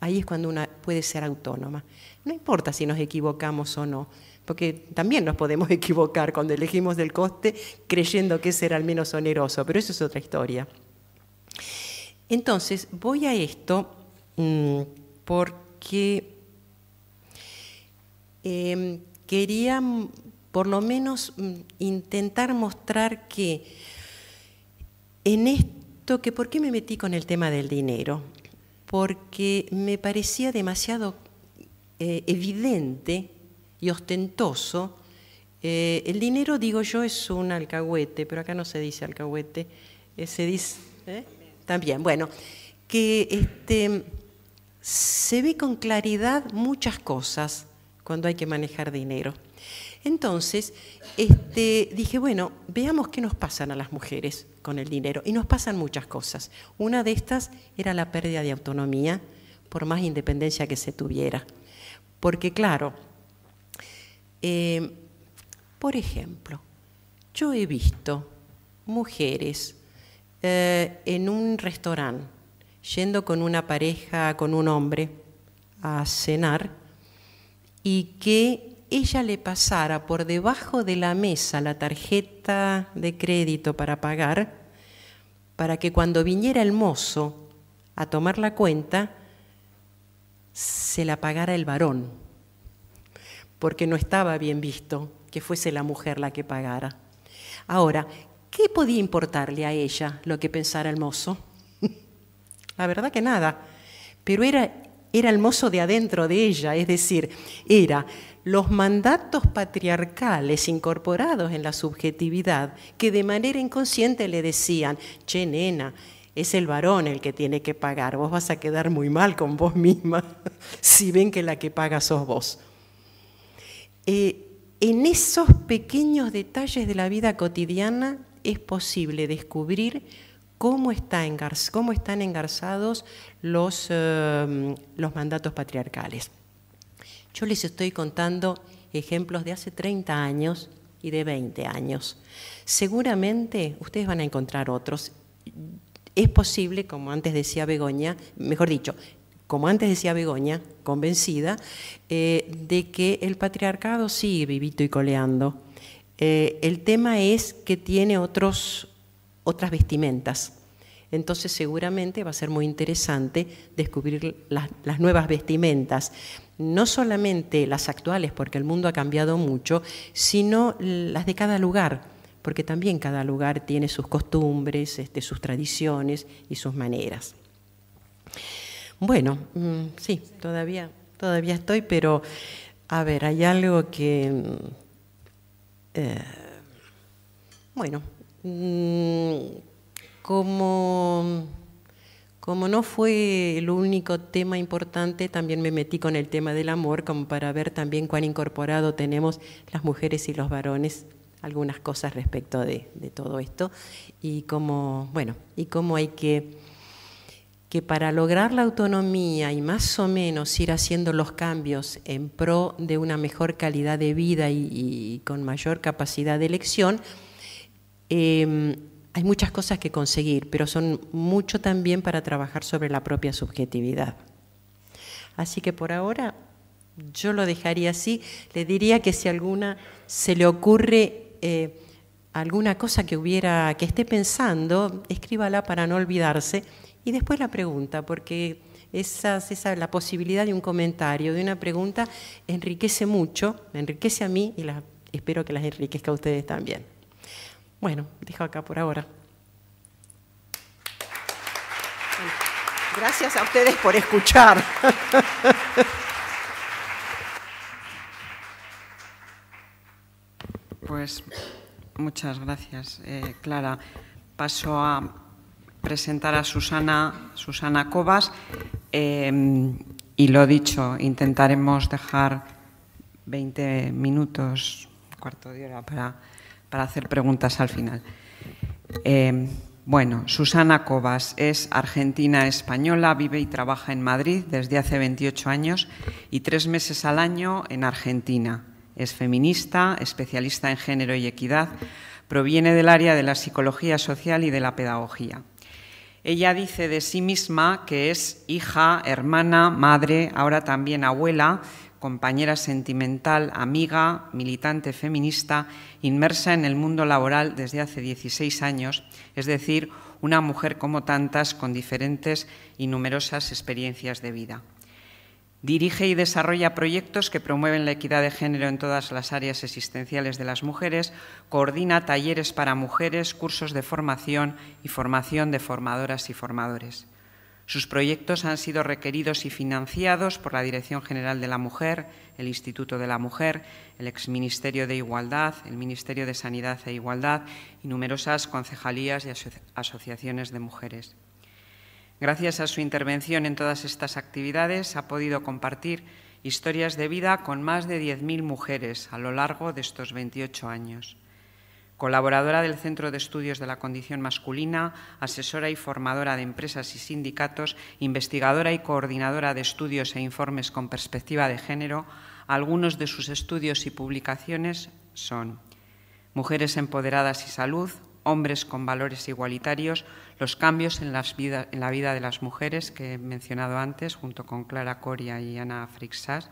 Ahí es cuando una puede ser autónoma. No importa si nos equivocamos o no, porque también nos podemos equivocar cuando elegimos del coste creyendo que será el menos oneroso, pero eso es otra historia. Entonces, voy a esto mm, porque em, quería por lo menos mm, intentar mostrar que en esto, que por qué me metí con el tema del dinero, porque me parecía demasiado eh, evidente y ostentoso. Eh, el dinero, digo yo, es un alcahuete, pero acá no se dice alcahuete, eh, se dice también, bueno, que este, se ve con claridad muchas cosas cuando hay que manejar dinero. Entonces, este, dije, bueno, veamos qué nos pasan a las mujeres con el dinero. Y nos pasan muchas cosas. Una de estas era la pérdida de autonomía, por más independencia que se tuviera. Porque claro, eh, por ejemplo, yo he visto mujeres eh, en un restaurante, yendo con una pareja, con un hombre a cenar, y que ella le pasara por debajo de la mesa la tarjeta de crédito para pagar, para que cuando viniera el mozo a tomar la cuenta, se la pagara el varón, porque no estaba bien visto que fuese la mujer la que pagara. Ahora, ¿Qué podía importarle a ella lo que pensara el mozo? La verdad que nada. Pero era, era el mozo de adentro de ella, es decir, era los mandatos patriarcales incorporados en la subjetividad que de manera inconsciente le decían, che, nena, es el varón el que tiene que pagar, vos vas a quedar muy mal con vos misma si ven que la que paga sos vos. Eh, en esos pequeños detalles de la vida cotidiana es posible descubrir cómo, están engarzados em, los, mandatos patriarcales. Yo les estoy contando ejemplos de hace 30 años y de 20 años. Seguramente ustedes van a encontrar otros. Es posible, como antes decía Begoña, mejor dicho, como antes decía Begoña, convencida, eh, de que el patriarcado sigue vivito y coleando eh, el tema es que tiene otros, otras vestimentas. Entonces seguramente va a ser muy interesante descubrir las, nuevas vestimentas, no solamente las actuales, porque el mundo ha cambiado mucho, sino las de cada lugar, porque también cada lugar tiene sus costumbres, este, sus tradiciones y sus maneras. Bueno, mm, sí, todavía, todavía estoy, pero a ver, hay algo que eh, bueno, mm, como, como no fue el único tema importante, también me metí con el tema del amor, como para ver también cuán incorporado tenemos las mujeres y los varones algunas cosas respecto de, todo esto y bueno, y cómo hay que que para lograr la autonomía y más o menos ir haciendo los cambios en pro de una mejor calidad de vida y, con mayor capacidad de elección, em, hay muchas cosas que conseguir, pero son mucho también para trabajar sobre la propia subjetividad. Así que por ahora yo lo dejaría así. Le diría que si alguna se le ocurre eh, alguna cosa que hubiera, que esté pensando, escríbala para no olvidarse y después la pregunta, porque esa, la posibilidad de un comentario, de una pregunta, enriquece mucho, enriquece a mí y la, espero que las enriquezca a ustedes también. Bueno, dejo acá por ahora. Gracias a ustedes por escuchar. Pues muchas gracias, eh, Clara. Paso a presentar a Susana, Susana Cobas. Em, y lo dicho, intentaremos dejar 20 minutos, cuarto de hora, para, hacer preguntas al final. Em, bueno, Susana Cobas es argentina española, vive y trabaja en Madrid desde hace 28 años y tres meses al año en Argentina. Es feminista, especialista en género y equidad, proviene del área de la psicología social y de la pedagogía. Ella dice de sí misma que es hija, hermana, madre, ahora también abuela, compañera sentimental, amiga, militante feminista, inmersa en el mundo laboral desde hace 16 años, es decir, una mujer como tantas con diferentes y numerosas experiencias de vida. Dirige y desarrolla proyectos que promueven la equidad de género en todas las áreas existenciales de las mujeres, coordina talleres para mujeres, cursos de formación y formación de formadoras y formadores. Sus proyectos han sido requeridos y financiados por la Dirección General de la Mujer, el Instituto de la Mujer, el Exministerio de Igualdad, el Ministerio de Sanidad e Igualdad y numerosas concejalías y asociaciones de mujeres. Gracias a su intervención en todas estas actividades ha podido compartir historias de vida con más de 10.000 mujeres a lo largo de estos 28 años. Colaboradora del Centro de Estudios de la Condición Masculina, asesora y formadora de empresas y sindicatos, investigadora y coordinadora de estudios e informes con perspectiva de género, algunos de sus estudios y publicaciones son Mujeres Empoderadas y Salud, hombres con valores igualitarios, los cambios en, la vida de las mujeres que he mencionado antes, junto con Clara Coria y Ana Frixas,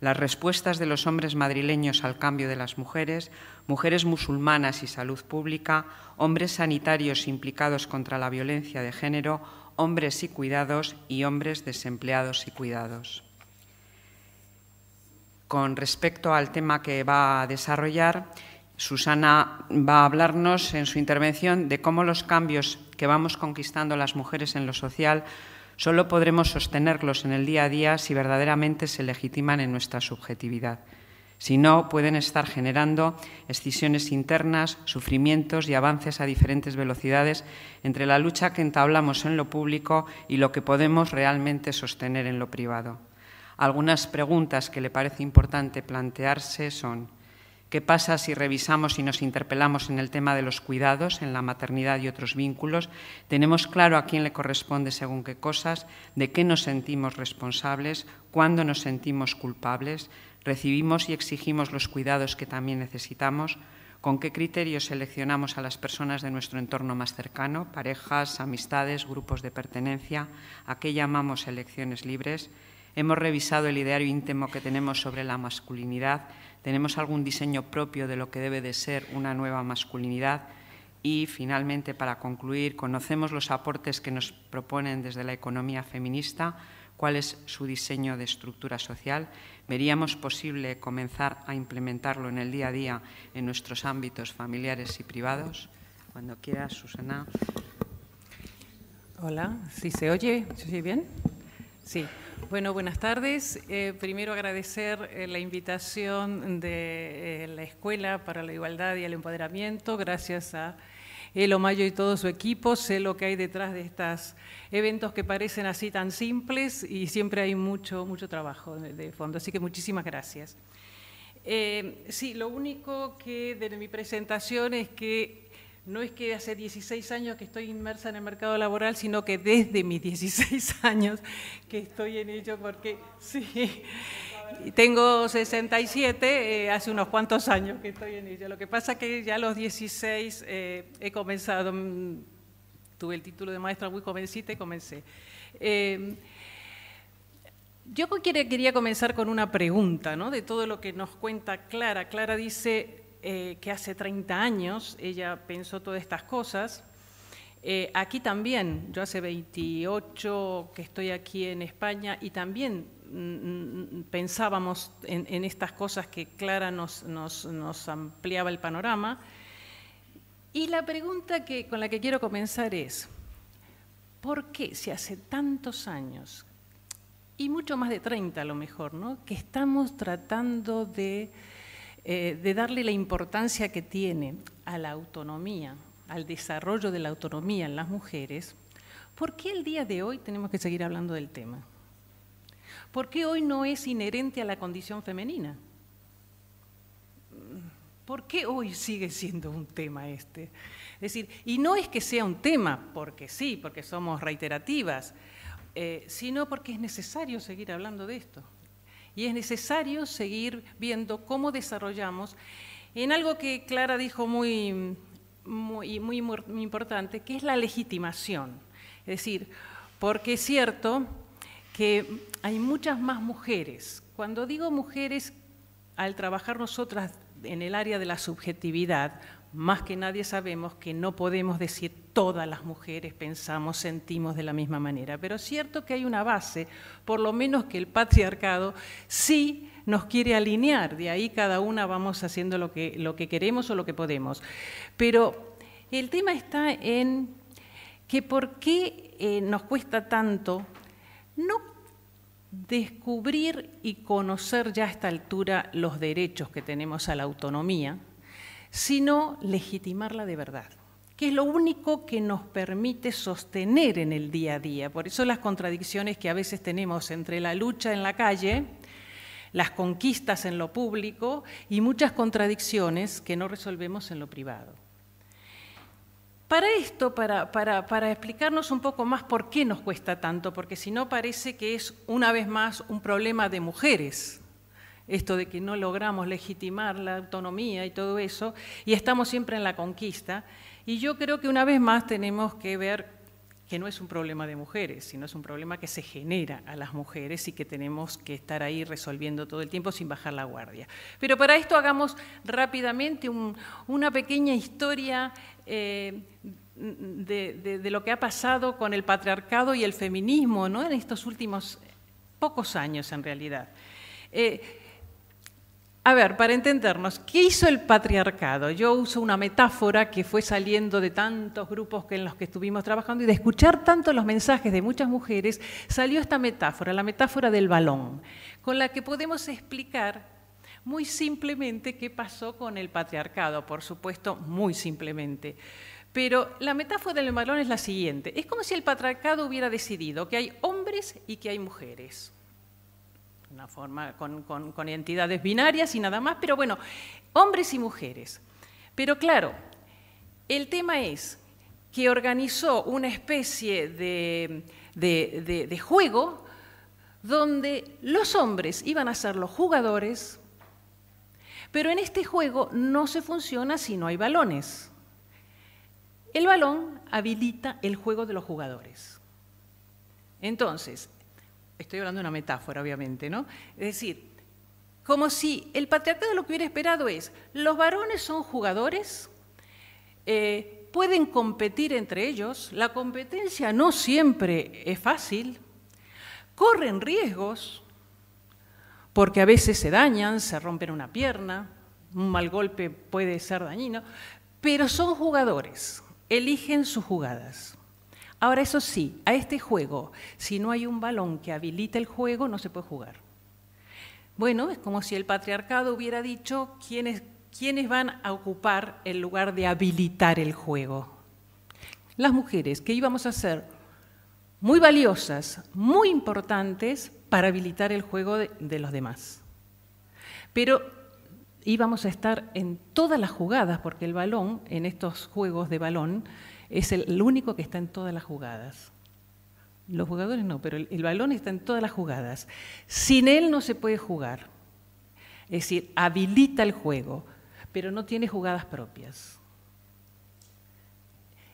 las respuestas de los hombres madrileños al cambio de las mujeres, mujeres musulmanas y salud pública, hombres sanitarios implicados contra la violencia de género, hombres y cuidados y hombres desempleados y cuidados. Con respecto al tema que va a desarrollar, Susana va a hablarnos en su intervención de cómo los cambios que vamos conquistando las mujeres en lo social solo podremos sostenerlos en el día a día si verdaderamente se legitiman en nuestra subjetividad. Si no, pueden estar generando escisiones internas, sufrimientos y avances a diferentes velocidades entre la lucha que entablamos en lo público y lo que podemos realmente sostener en lo privado. Algunas preguntas que le parece importante plantearse son ¿Qué pasa si revisamos y nos interpelamos en el tema de los cuidados, en la maternidad y otros vínculos? ¿Tenemos claro a quién le corresponde según qué cosas? ¿De qué nos sentimos responsables? ¿Cuándo nos sentimos culpables? ¿Recibimos y exigimos los cuidados que también necesitamos? ¿Con qué criterios seleccionamos a las personas de nuestro entorno más cercano, parejas, amistades, grupos de pertenencia? ¿A qué llamamos elecciones libres? Hemos revisado el ideario íntimo que tenemos sobre la masculinidad tenemos algún diseño propio de lo que debe de ser una nueva masculinidad y, finalmente, para concluir, conocemos los aportes que nos proponen desde la economía feminista, cuál es su diseño de estructura social. Veríamos posible comenzar a implementarlo en el día a día en nuestros ámbitos familiares y privados. Cuando quieras, Susana. Hola, ¿sí se oye? ¿Se oye bien? Sí. Bueno, buenas tardes. Eh, primero agradecer eh, la invitación de eh, la Escuela para la Igualdad y el Empoderamiento, gracias a El Omayo y todo su equipo. Sé lo que hay detrás de estos eventos que parecen así tan simples y siempre hay mucho, mucho trabajo de, de fondo. Así que muchísimas gracias. sí, lo único que de mi presentación es que no es que hace 16 años que estoy inmersa en el mercado laboral, sino que desde mis 16 años que estoy en ello, porque sí, tengo 67, eh, hace unos cuantos años que estoy en ello. Lo que pasa es que ya a los 16 eh, he comenzado, mm, tuve el título de maestra muy jovencita y comencé. Em, yo quería comenzar con una pregunta, ¿no? De todo lo que nos cuenta Clara. Clara dice, eh, que hace 30 años ella pensó todas estas cosas. Eh, aquí también, yo hace 28 que estoy aquí en España y también mm, mm, pensábamos en, estas cosas que Clara nos, ampliaba el panorama. Y la pregunta que, con la que quiero comenzar es, ¿por qué si hace tantos años, y mucho más de 30 a lo mejor, ¿no? que estamos tratando de eh, de darle la importancia que tiene a la autonomía, al desarrollo de la autonomía en las mujeres, ¿por qué el día de hoy tenemos que seguir hablando del tema? ¿Por qué hoy no es inherente a la condición femenina? ¿Por qué hoy sigue siendo un tema este? Es decir, y no es que sea un tema, porque sí, porque somos reiterativas, eh, sino porque es necesario seguir hablando de esto y es necesario seguir viendo cómo desarrollamos en algo que Clara dijo muy, muy, importante, que es la legitimación. Es decir, porque es cierto que hay muchas más mujeres. Cuando digo mujeres, al trabajar nosotras en el área de la subjetividad, más que nadie sabemos que no podemos decir todas las mujeres pensamos, sentimos de la misma manera, pero es cierto que hay una base, por lo menos que el patriarcado sí nos quiere alinear, de ahí cada una vamos haciendo lo que, queremos o lo que podemos. Pero el tema está en que por qué eh, nos cuesta tanto no descubrir y conocer ya a esta altura los derechos que tenemos a la autonomía, sino legitimarla de verdad, que es lo único que nos permite sostener en el día a día. Por eso las contradicciones que a veces tenemos entre la lucha en la calle, las conquistas en lo público y muchas contradicciones que no resolvemos en lo privado. Para esto, para, explicarnos un poco más por qué nos cuesta tanto, porque si no parece que es una vez más un problema de mujeres esto de que no logramos legitimar la autonomía y todo eso, y estamos siempre en la conquista. Y yo creo que una vez más tenemos que ver que no es un problema de mujeres, sino es un problema que se genera a las mujeres y que tenemos que estar ahí resolviendo todo el tiempo sin bajar la guardia. Pero para esto hagamos rápidamente una pequeña historia eh, de, lo que ha pasado con el patriarcado y el feminismo ¿no? en estos últimos pocos años en realidad. Eh, a ver, para entendernos, ¿qué hizo el patriarcado? Yo uso una metáfora que fue saliendo de tantos grupos en los que estuvimos trabajando y de escuchar tanto los mensajes de muchas mujeres, salió esta metáfora, la metáfora del balón, con la que podemos explicar muy simplemente qué pasó con el patriarcado, por supuesto, muy simplemente. Pero la metáfora del balón es la siguiente, es como si el patriarcado hubiera decidido que hay hombres y que hay mujeres forma con, entidades binarias y nada más, pero bueno, hombres y mujeres. Pero claro, el tema es que organizó una especie de, de, juego donde los hombres iban a ser los jugadores, pero en este juego no se funciona si no hay balones. El balón habilita el juego de los jugadores. Entonces, estoy hablando de una metáfora, obviamente, ¿no? Es decir, como si el patriarcado lo que hubiera esperado es, los varones son jugadores, eh, pueden competir entre ellos, la competencia no siempre es fácil, corren riesgos, porque a veces se dañan, se rompen una pierna, un mal golpe puede ser dañino, pero son jugadores, eligen sus jugadas. Ahora, eso sí, a este juego, si no hay un balón que habilite el juego, no se puede jugar. Bueno, es como si el patriarcado hubiera dicho quiénes, van a ocupar el lugar de habilitar el juego. Las mujeres, que íbamos a ser muy valiosas, muy importantes para habilitar el juego de los demás. Pero íbamos a estar en todas las jugadas, porque el balón, en estos juegos de balón, es el único que está en todas las jugadas. Los jugadores no, pero el, balón está en todas las jugadas. Sin él no se puede jugar. Es decir, habilita el juego, pero no tiene jugadas propias.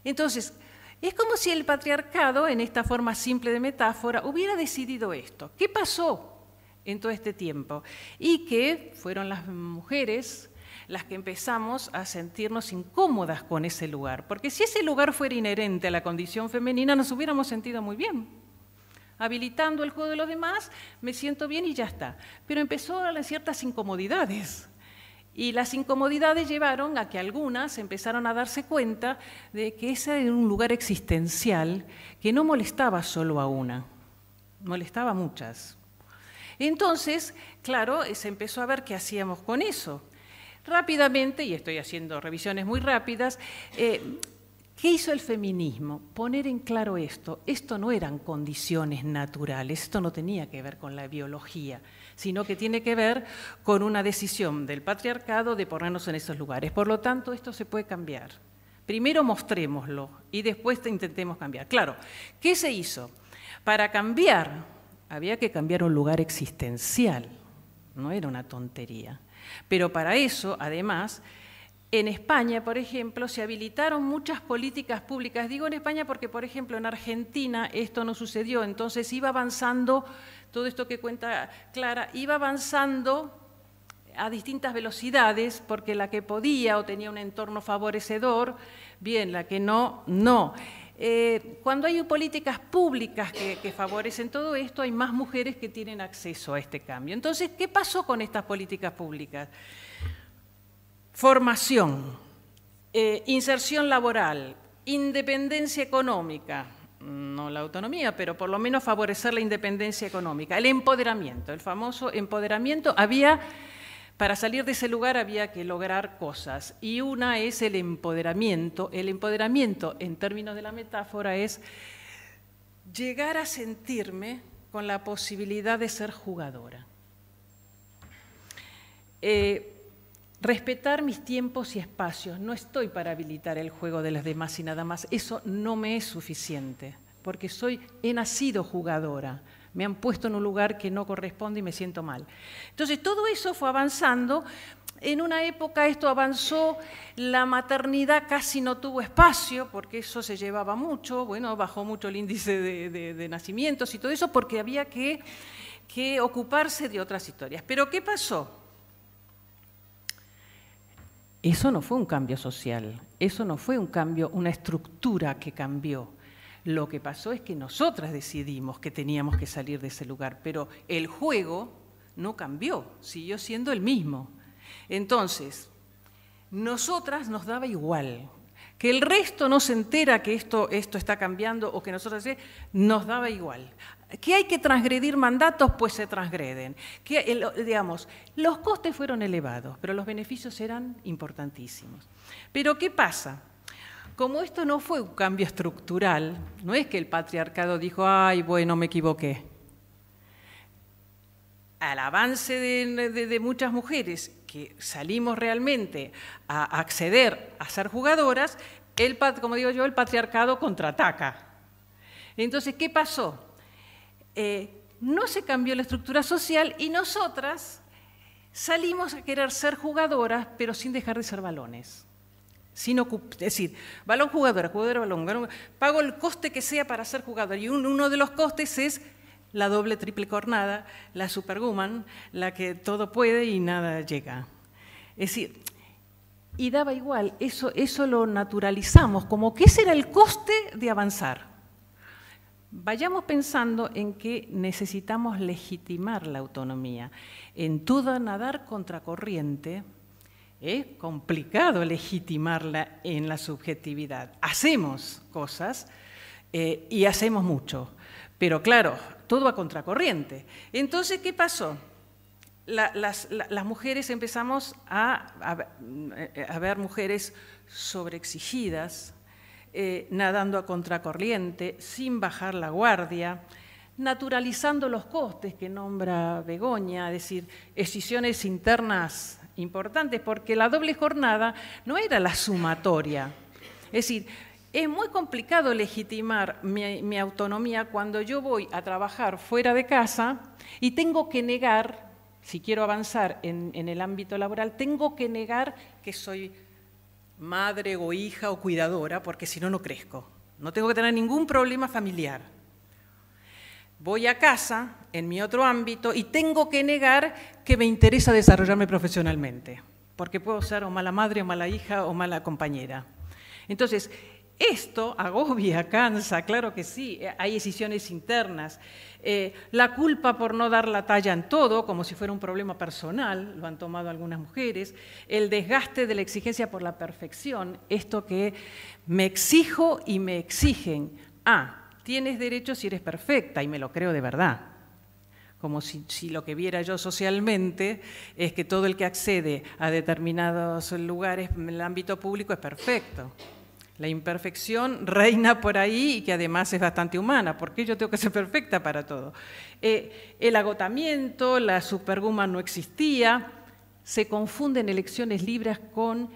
Entonces, es como si el patriarcado, en esta forma simple de metáfora, hubiera decidido esto. ¿Qué pasó en todo este tiempo? Y que fueron las mujeres las que empezamos a sentirnos incómodas con ese lugar. Porque si ese lugar fuera inherente a la condición femenina, nos hubiéramos sentido muy bien. Habilitando el juego de los demás, me siento bien y ya está. Pero empezó a ciertas incomodidades. Y las incomodidades llevaron a que algunas empezaron a darse cuenta de que ese era un lugar existencial que no molestaba solo a una, molestaba a muchas. Entonces, claro, se empezó a ver qué hacíamos con eso. Rápidamente, y estoy haciendo revisiones muy rápidas, eh, ¿Qué hizo el feminismo? Poner en claro esto. Esto no eran condiciones naturales, esto no tenía que ver con la biología, sino que tiene que ver con una decisión del patriarcado de ponernos en esos lugares. Por lo tanto, esto se puede cambiar. Primero mostrémoslo y después intentemos cambiar. Claro, ¿qué se hizo? Para cambiar, había que cambiar un lugar existencial, no era una tontería. Pero para eso, además, en España, por ejemplo, se habilitaron muchas políticas públicas. Digo en España porque, por ejemplo, en Argentina esto no sucedió. Entonces iba avanzando, todo esto que cuenta Clara, iba avanzando a distintas velocidades, porque la que podía o tenía un entorno favorecedor, bien, la que no, no. Eh, cuando hay políticas públicas que, favorecen todo esto, hay más mujeres que tienen acceso a este cambio. Entonces, ¿qué pasó con estas políticas públicas? Formación, eh, inserción laboral, independencia económica, mm, no la autonomía, pero por lo menos favorecer la independencia económica, el empoderamiento, el famoso empoderamiento. Había para salir de ese lugar había que lograr cosas y una es el empoderamiento. El empoderamiento, en términos de la metáfora, es llegar a sentirme con la posibilidad de ser jugadora. Eh, respetar mis tiempos y espacios. No estoy para habilitar el juego de las demás y nada más. Eso no me es suficiente, porque soy, he nacido jugadora me han puesto en un lugar que no corresponde y me siento mal. Entonces, todo eso fue avanzando. En una época esto avanzó, la maternidad casi no tuvo espacio, porque eso se llevaba mucho, bueno, bajó mucho el índice de, nacimientos y todo eso, porque había que ocuparse de otras historias. Pero ¿qué pasó? Eso no fue un cambio social, eso no fue un cambio, una estructura que cambió. Lo que pasó es que nosotras decidimos que teníamos que salir de ese lugar, pero el juego no cambió, siguió siendo el mismo. Entonces, nosotras nos daba igual. Que el resto no se entera que esto, esto está cambiando o que nosotras nos daba igual. Que hay que transgredir mandatos, pues se transgreden. Que, digamos, los costes fueron elevados, pero los beneficios eran importantísimos. Pero ¿qué pasa? Como esto no fue un cambio estructural, no es que el patriarcado dijo, ay, bueno, me equivoqué. Al avance de, muchas mujeres que salimos realmente a acceder a ser jugadoras, el, como digo yo, el patriarcado contraataca. Entonces, ¿qué pasó? Eh, no se cambió la estructura social y nosotras salimos a querer ser jugadoras, pero sin dejar de ser balones es decir, balón jugador, jugador, balón, balón, pago el coste que sea para ser jugador. Y uno de los costes es la doble, triple cornada, la superwoman, la que todo puede y nada llega. Es decir, y daba igual, eso, eso lo naturalizamos, como que ese era el coste de avanzar. Vayamos pensando en que necesitamos legitimar la autonomía. En todo nadar contracorriente, ¿Eh? complicado legitimarla en la subjetividad. Hacemos cosas eh, y hacemos mucho, pero claro, todo a contracorriente. Entonces, ¿qué pasó? las, mujeres empezamos a, ver mujeres sobreexigidas, eh, nadando a contracorriente, sin bajar la guardia, naturalizando los costes que nombra Begoña, es decir, decisiones internas importantes, porque la doble jornada no era la sumatoria. Es decir, es muy complicado legitimar mi, autonomía cuando yo voy a trabajar fuera de casa y tengo que negar, si quiero avanzar en, el ámbito laboral, tengo que negar que soy madre o hija o cuidadora, porque si no, no crezco. No tengo que tener ningún problema familiar voy a casa, en mi otro ámbito, y tengo que negar que me interesa desarrollarme profesionalmente, porque puedo ser o mala madre, o mala hija, o mala compañera. Entonces, esto agobia, cansa, claro que sí, eh, hay decisiones internas. Eh, la culpa por no dar la talla en todo, como si fuera un problema personal, lo han tomado algunas mujeres. El desgaste de la exigencia por la perfección, esto que me exijo y me exigen. a... Ah, tienes derecho si eres perfecta, y me lo creo de verdad. Como si, lo que viera yo socialmente es que todo el que accede a determinados lugares en el ámbito público es perfecto. La imperfección reina por ahí y que además es bastante humana, porque yo tengo que ser perfecta para todo. Eh, el agotamiento, la superguma no existía, se confunden elecciones libres con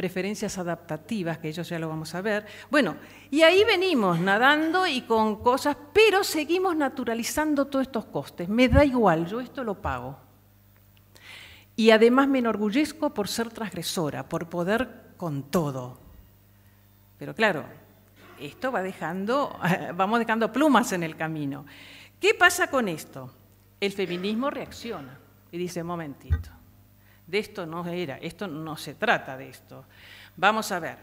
preferencias adaptativas, que ellos ya lo vamos a ver. Bueno, y ahí venimos nadando y con cosas, pero seguimos naturalizando todos estos costes. Me da igual, yo esto lo pago. Y además me enorgullezco por ser transgresora, por poder con todo. Pero claro, esto va dejando, vamos dejando plumas en el camino. ¿Qué pasa con esto? El feminismo reacciona y dice, momentito, de esto no era, esto no se trata de esto. Vamos a ver,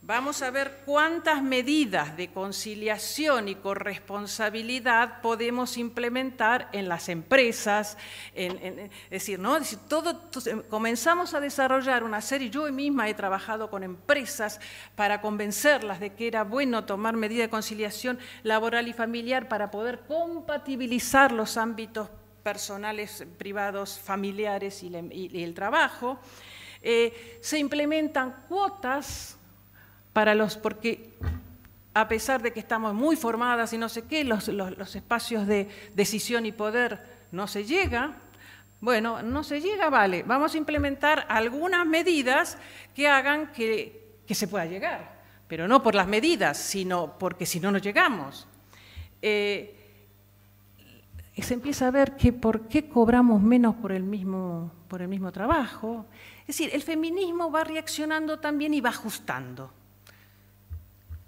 vamos a ver cuántas medidas de conciliación y corresponsabilidad podemos implementar en las empresas. es decir, ¿no? Es todo, em, comenzamos a desarrollar una serie, yo misma he trabajado con empresas para convencerlas de que era bueno tomar medidas de conciliación laboral y familiar para poder compatibilizar los ámbitos personales, privados, familiares y, el trabajo. Eh, se implementan cuotas para los, porque a pesar de que estamos muy formadas y no sé qué, los, los, espacios de decisión y poder no se llega. Bueno, no se llega, vale. Vamos a implementar algunas medidas que hagan que, se pueda llegar, pero no por las medidas, sino porque si no, no llegamos. Eh, se empieza a ver que por qué cobramos menos por el mismo, por el mismo trabajo. Es decir, el feminismo va reaccionando también y va ajustando.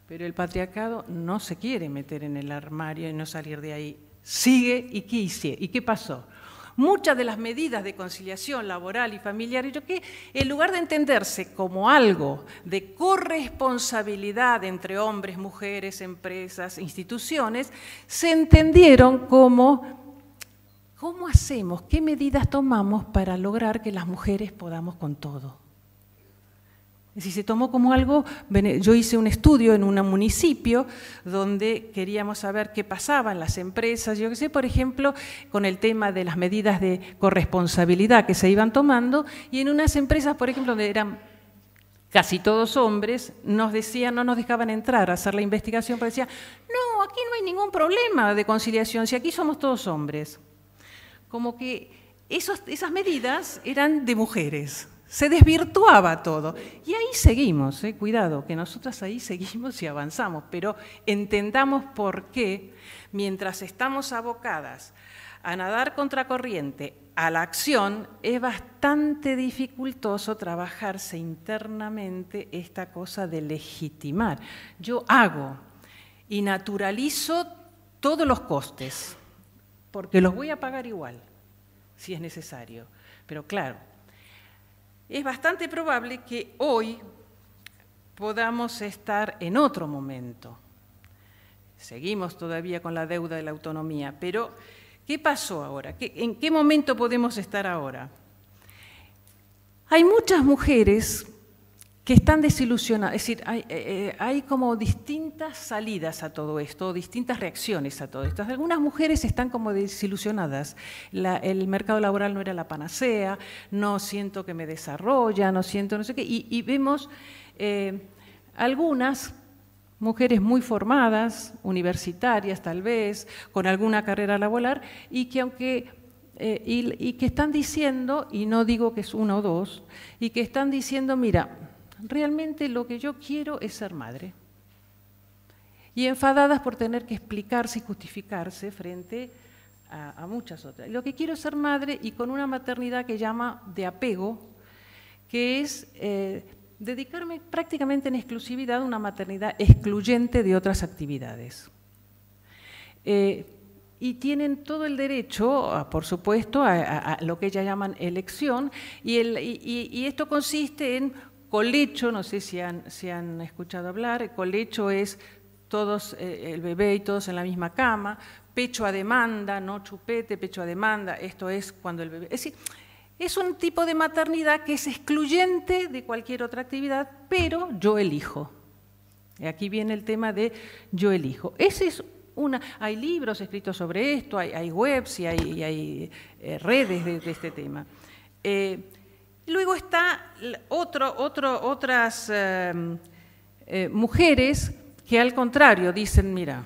Pero el patriarcado no se quiere meter en el armario y no salir de ahí. Sigue y qué y qué pasó. Muchas de las medidas de conciliación laboral y familiar, yo que en lugar de entenderse como algo de corresponsabilidad entre hombres, mujeres, empresas, instituciones, se entendieron como ¿Cómo hacemos? ¿Qué medidas tomamos para lograr que las mujeres podamos con todo? Si se tomó como algo, yo hice un estudio en un municipio donde queríamos saber qué pasaban las empresas, yo qué sé, por ejemplo, con el tema de las medidas de corresponsabilidad que se iban tomando, y en unas empresas, por ejemplo, donde eran casi todos hombres, nos decían, no nos dejaban entrar a hacer la investigación, pero decían, no, aquí no hay ningún problema de conciliación, si aquí somos todos hombres como que esas medidas eran de mujeres, se desvirtuaba todo. Y ahí seguimos, eh, cuidado, que nosotras ahí seguimos y avanzamos, pero entendamos por qué, mientras estamos abocadas a nadar contracorriente, a la acción, es bastante dificultoso trabajarse internamente esta cosa de legitimar. Yo hago y naturalizo todos los costes porque los voy a pagar igual, si es necesario. Pero claro, es bastante probable que hoy podamos estar en otro momento. Seguimos todavía con la deuda de la autonomía, pero ¿qué pasó ahora? ¿En qué momento podemos estar ahora? Hay muchas mujeres que están desilusionadas, Es decir, eh, eh, hay, como distintas salidas a todo esto, distintas reacciones a todo esto. Algunas mujeres están como desilusionadas. el mercado laboral no era la panacea, no siento que me desarrolla, no siento no sé qué. Y, vemos eh, algunas mujeres muy formadas, universitarias tal vez, con alguna carrera laboral, y que aunque y, y que están diciendo, y no digo que es uno o dos, y que están diciendo, mira, Realmente lo que yo quiero es ser madre. Y enfadadas por tener que explicarse y justificarse frente a, muchas otras. Lo que quiero es ser madre y con una maternidad que llama de apego, que es eh, dedicarme prácticamente en exclusividad a una maternidad excluyente de otras actividades. Eh, y tienen todo el derecho, ah, por supuesto, a, lo que ellas llaman elección, y esto consiste en Colecho, no sé si han, han escuchado hablar, colecho es todos, eh, el bebé y todos en la misma cama, pecho a demanda, no chupete, pecho a demanda, esto es cuando el bebé... Es decir, es un tipo de maternidad que es excluyente de cualquier otra actividad, pero yo elijo. Y aquí viene el tema de yo elijo. Ese es una, hay libros escritos sobre esto, hay, webs y hay, eh, redes de, este tema. Eh, Luego está otro, otro, otras em, eh, mujeres que al contrario dicen, mira,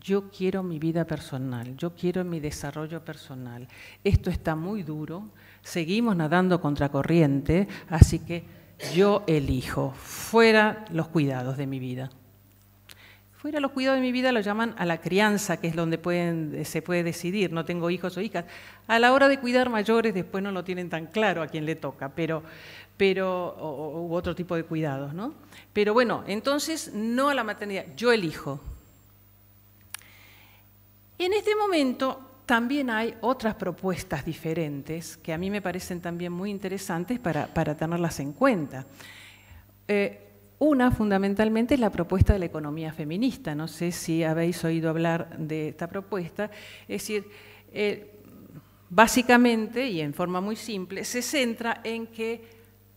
yo quiero mi vida personal, yo quiero mi desarrollo personal, esto está muy duro, seguimos nadando contracorriente, así que yo elijo, fuera los cuidados de mi vida. Fuera los cuidados de mi vida lo llaman a la crianza, que es donde eh, se puede decidir, no tengo hijos o hijas. A la hora de cuidar mayores después no lo tienen tan claro a quién le toca, pero, u otro tipo de cuidados, ¿no? Pero bueno, entonces no a la maternidad, yo elijo. En este momento también hay otras propuestas diferentes que a mí me parecen también muy interesantes para, tenerlas en cuenta. Eh, una, fundamentalmente, es la propuesta de la economía feminista. No sé si habéis oído hablar de esta propuesta. Es decir, eh, básicamente, y en forma muy simple, se centra en que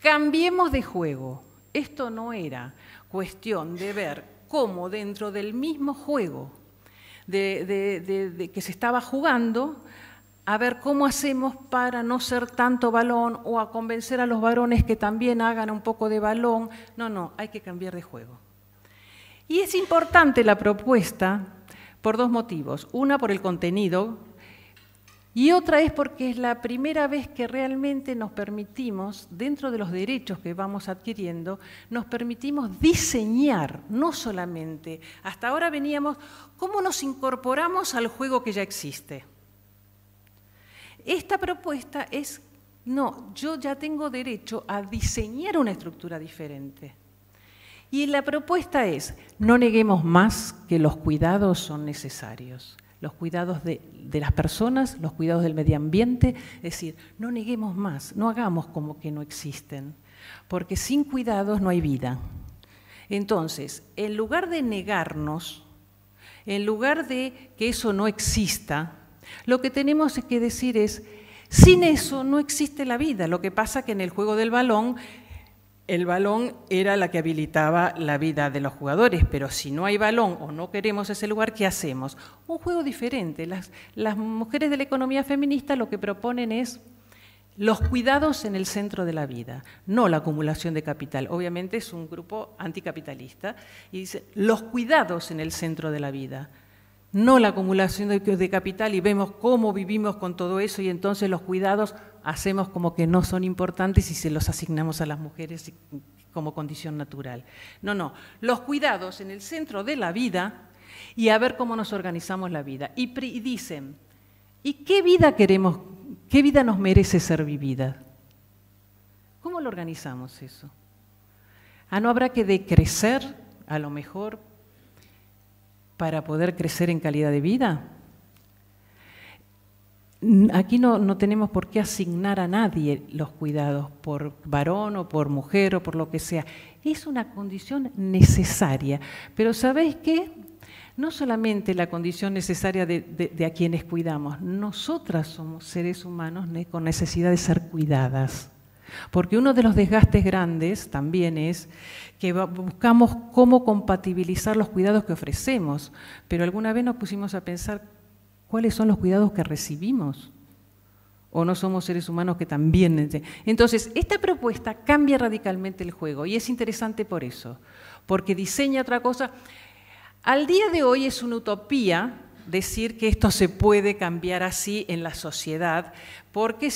cambiemos de juego. Esto no era cuestión de ver cómo dentro del mismo juego de, que se estaba jugando a ver cómo hacemos para no ser tanto balón o a convencer a los varones que también hagan un poco de balón. No, no, hay que cambiar de juego. Y es importante la propuesta por dos motivos. Una por el contenido y otra es porque es la primera vez que realmente nos permitimos, dentro de los derechos que vamos adquiriendo, nos permitimos diseñar, no solamente. Hasta ahora veníamos, ¿cómo nos incorporamos al juego que ya existe? Esta propuesta es, no, yo ya tengo derecho a diseñar una estructura diferente. Y la propuesta es, no neguemos más que los cuidados son necesarios, los cuidados de, las personas, los cuidados del medio ambiente, es decir, no neguemos más, no hagamos como que no existen, porque sin cuidados no hay vida. Entonces, en lugar de negarnos, en lugar de que eso no exista, lo que tenemos que decir es, sin eso no existe la vida. Lo que pasa que en el juego del balón, el balón era la que habilitaba la vida de los jugadores, pero si no hay balón o no queremos ese lugar, ¿qué hacemos? Un juego diferente. Las, las mujeres de la economía feminista lo que proponen es los cuidados en el centro de la vida, no la acumulación de capital. Obviamente es un grupo anticapitalista y dice los cuidados en el centro de la vida no la acumulación de, capital y vemos cómo vivimos con todo eso y entonces los cuidados hacemos como que no son importantes y se los asignamos a las mujeres como condición natural. No, no, los cuidados en el centro de la vida y a ver cómo nos organizamos la vida. Y, dicen, ¿y qué vida queremos, qué vida nos merece ser vivida? ¿Cómo lo organizamos eso? Ah, no habrá que decrecer a lo mejor para poder crecer en calidad de vida? Aquí no, tenemos por qué asignar a nadie los cuidados, por varón o por mujer o por lo que sea. Es una condición necesaria. Pero ¿sabéis qué? No solamente la condición necesaria de, de a quienes cuidamos, nosotras somos seres humanos con necesidad de ser cuidadas. Porque uno de los desgastes grandes también es que buscamos cómo compatibilizar los cuidados que ofrecemos, pero alguna vez nos pusimos a pensar cuáles son los cuidados que recibimos. O no somos seres humanos que también... Eh, entonces, esta propuesta cambia radicalmente el juego y es interesante por eso, porque diseña otra cosa. Al día de hoy es una utopía decir que esto se puede cambiar así en la sociedad, porque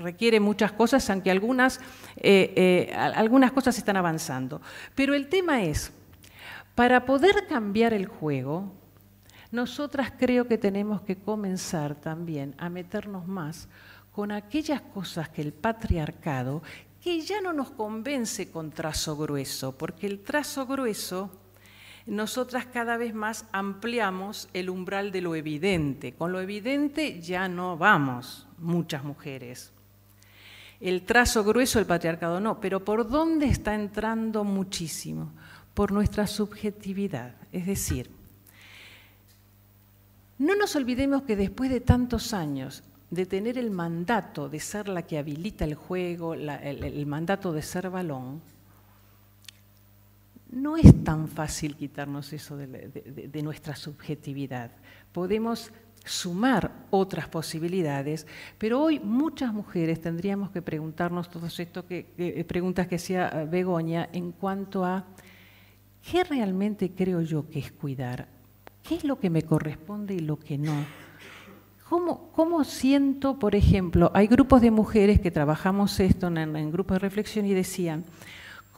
requiere muchas cosas, aunque algunas, eh, eh, algunas cosas están avanzando. Pero el tema es, para poder cambiar el juego, nosotras creo que tenemos que comenzar también a meternos más con aquellas cosas que el patriarcado, que ya no nos convence con trazo grueso, porque el trazo grueso nosotras cada vez más ampliamos el umbral de lo evidente. Con lo evidente ya no vamos muchas mujeres. El trazo grueso del patriarcado no, pero ¿por dónde está entrando muchísimo? Por nuestra subjetividad. Es decir, no nos olvidemos que después de tantos años de tener el mandato de ser la que habilita el juego, el mandato de ser balón, no es tan fácil quitarnos eso de, nuestra subjetividad. Podemos sumar otras posibilidades, pero hoy muchas mujeres tendríamos que preguntarnos todas estas eh, preguntas que hacía eh, Begoña en cuanto a qué realmente creo yo que es cuidar, qué es lo que me corresponde y lo que no. ¿Cómo, siento, por ejemplo, hay grupos de mujeres que trabajamos esto en, en grupos de reflexión y decían,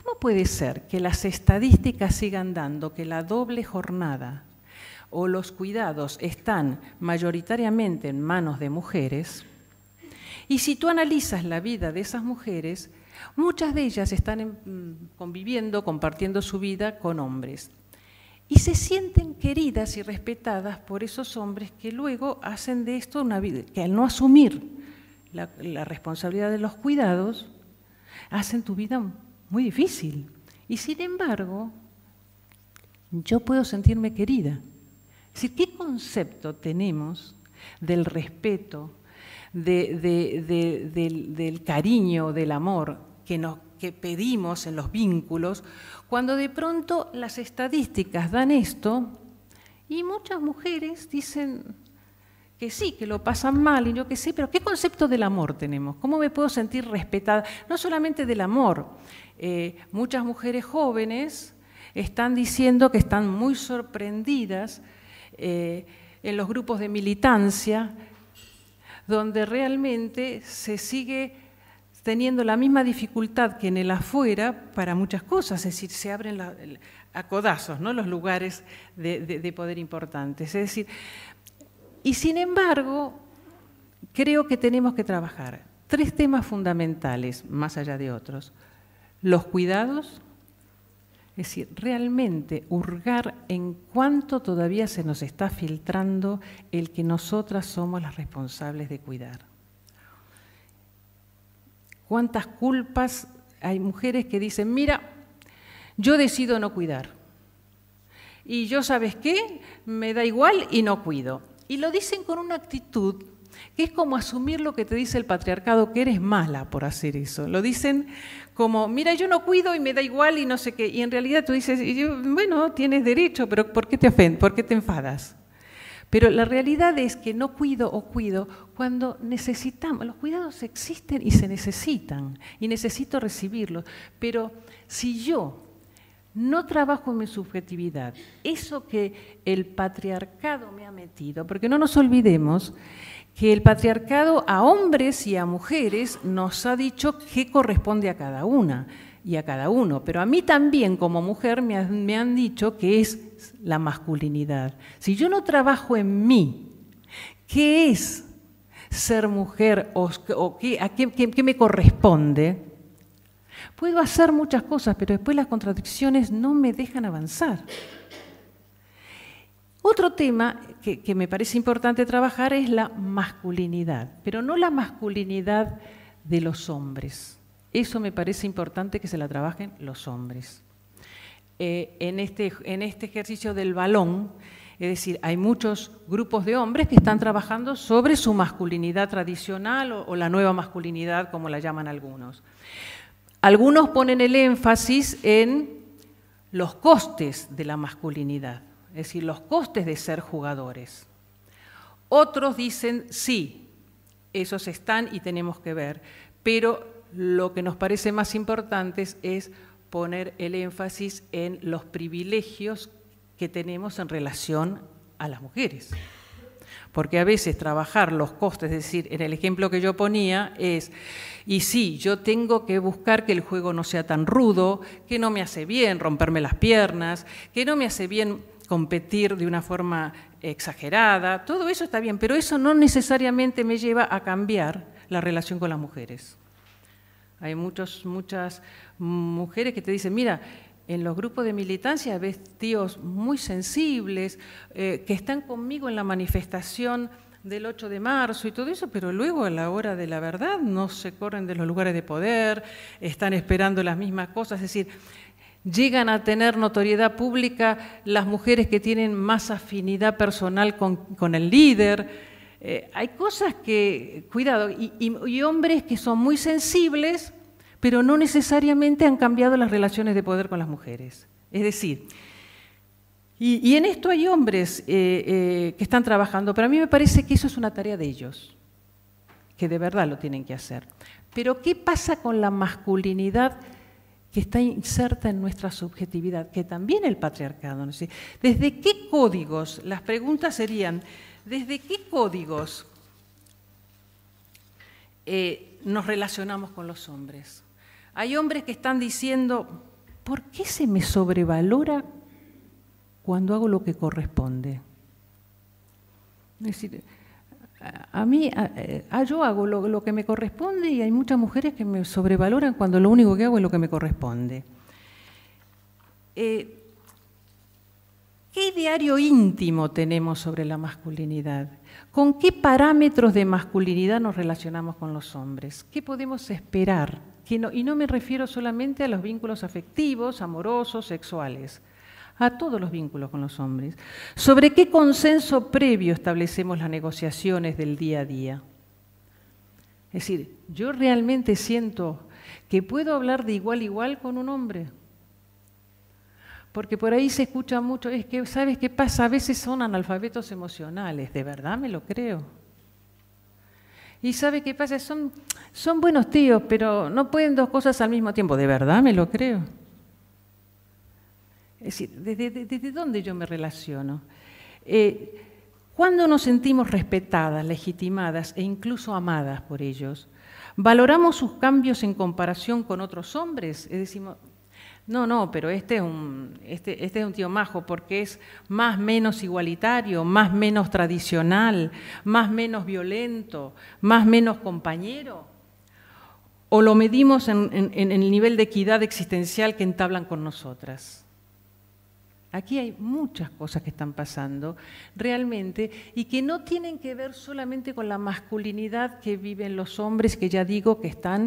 ¿Cómo puede ser que las estadísticas sigan dando que la doble jornada o los cuidados están mayoritariamente en manos de mujeres? Y si tú analizas la vida de esas mujeres, muchas de ellas están mm, conviviendo, compartiendo su vida con hombres. Y se sienten queridas y respetadas por esos hombres que luego hacen de esto una vida, que al no asumir la, responsabilidad de los cuidados, hacen tu vida muy difícil. Y sin embargo, yo puedo sentirme querida. ¿qué concepto tenemos del respeto, del, cariño, del amor que, pedimos en los vínculos, cuando de pronto las estadísticas dan esto y muchas mujeres dicen que sí, que lo pasan mal y yo que sé, pero ¿qué concepto del amor tenemos? ¿Cómo me puedo sentir respetada? No solamente del amor, eh, muchas mujeres jóvenes están diciendo que están muy sorprendidas eh, en los grupos de militancia, donde realmente se sigue teniendo la misma dificultad que en el afuera para muchas cosas, es decir, se abren a codazos los lugares de, de poder importantes. Es decir, y sin embargo, creo que tenemos que trabajar tres temas fundamentales, más allá de otros los cuidados, es decir, realmente hurgar en cuánto todavía se nos está filtrando el que nosotras somos las responsables de cuidar. ¿Cuántas culpas hay mujeres que dicen, mira, yo decido no cuidar? Y yo, ¿sabes qué? Me da igual y no cuido. Y lo dicen con una actitud es como asumir lo que te dice el patriarcado, que eres mala por hacer eso. Lo dicen como, mira, yo no cuido y me da igual y no sé qué. Y en realidad tú dices, bueno, tienes derecho, pero ¿por qué te ofendes? ¿Por qué te enfadas? Pero la realidad es que no cuido o cuido cuando necesitamos. Los cuidados existen y se necesitan y necesito recibirlos. Pero si yo no trabajo en mi subjetividad, eso que el patriarcado me ha metido, porque no nos olvidemos que el patriarcado a hombres y a mujeres nos ha dicho qué corresponde a cada una y a cada uno, pero a mí también como mujer me han, dicho que es la masculinidad. Si yo no trabajo en mí, ¿qué es ser mujer o, a qué me corresponde? Puedo hacer muchas cosas, pero después las contradicciones no me dejan avanzar. Otro tema que, me parece importante trabajar es la masculinidad, pero no la masculinidad de los hombres. Eso me parece importante que se la trabajen los hombres. Eh, este, en, este, ejercicio del balón, es decir, hay muchos grupos de hombres que están trabajando sobre su masculinidad tradicional o, la nueva masculinidad, como la llaman algunos. Algunos ponen el énfasis en los costes de la masculinidad es decir, los costes de ser jugadores. Otros dicen, sí, esos están y tenemos que ver, pero lo que nos parece más importante es poner el énfasis en los privilegios que tenemos en relación a las mujeres. Porque a veces trabajar los costes, es decir, en el ejemplo que yo ponía es, y sí, yo tengo que buscar que el juego no sea tan rudo, que no me hace bien romperme las piernas, que no me hace bien competir de una forma exagerada, todo eso está bien, pero eso no necesariamente me lleva a cambiar la relación con las mujeres. Hay muchos, muchas mujeres que te dicen, mira, en los grupos de militancia ves tíos muy sensibles, eh, que están conmigo en la manifestación del 8 de marzo y todo eso, pero luego a la hora de la verdad no se corren de los lugares de poder, están esperando las mismas cosas, es decir, Llegan a tener notoriedad pública las mujeres que tienen más afinidad personal con, el líder. Eh, hay cosas que, cuidado, y, hombres que son muy sensibles, pero no necesariamente han cambiado las relaciones de poder con las mujeres. Es decir, y, en esto hay hombres eh, eh, que están trabajando, pero a mí me parece que eso es una tarea de ellos, que de verdad lo tienen que hacer. Pero ¿qué pasa con la masculinidad que está inserta en nuestra subjetividad, que también el patriarcado. ¿no? ¿Desde qué códigos? Las preguntas serían, ¿desde qué códigos eh, nos relacionamos con los hombres? Hay hombres que están diciendo, ¿por qué se me sobrevalora cuando hago lo que corresponde? a mí, eh, yo hago lo, que me corresponde y hay muchas mujeres que me sobrevaloran cuando lo único que hago es lo que me corresponde. Eh, ¿Qué diario íntimo tenemos sobre la masculinidad? ¿Con qué parámetros de masculinidad nos relacionamos con los hombres? ¿Qué podemos esperar? y no me refiero solamente a los vínculos afectivos, amorosos, sexuales a todos los vínculos con los hombres. ¿Sobre qué consenso previo establecemos las negociaciones del día a día? Es decir, yo realmente siento que puedo hablar de igual a igual con un hombre. Porque por ahí se escucha mucho, es que, ¿sabes qué pasa? A veces son analfabetos emocionales, de verdad me lo creo. Y ¿sabes qué pasa, son, son buenos tíos, pero no pueden dos cosas al mismo tiempo. De verdad me lo creo. Es decir, ¿desde, dónde yo me relaciono? ¿Cuándo eh, cuando nos sentimos respetadas, legitimadas e incluso amadas por ellos, valoramos sus cambios en comparación con otros hombres. Es decir, no, no, pero este, este, este es, un, tío majo porque es más menos igualitario, más menos tradicional, más menos violento, más menos compañero. O lo medimos en el nivel de equidad existencial que entablan con nosotras. Aquí hay muchas cosas que están pasando realmente y que no tienen que ver solamente con la masculinidad que viven los hombres, que ya digo que están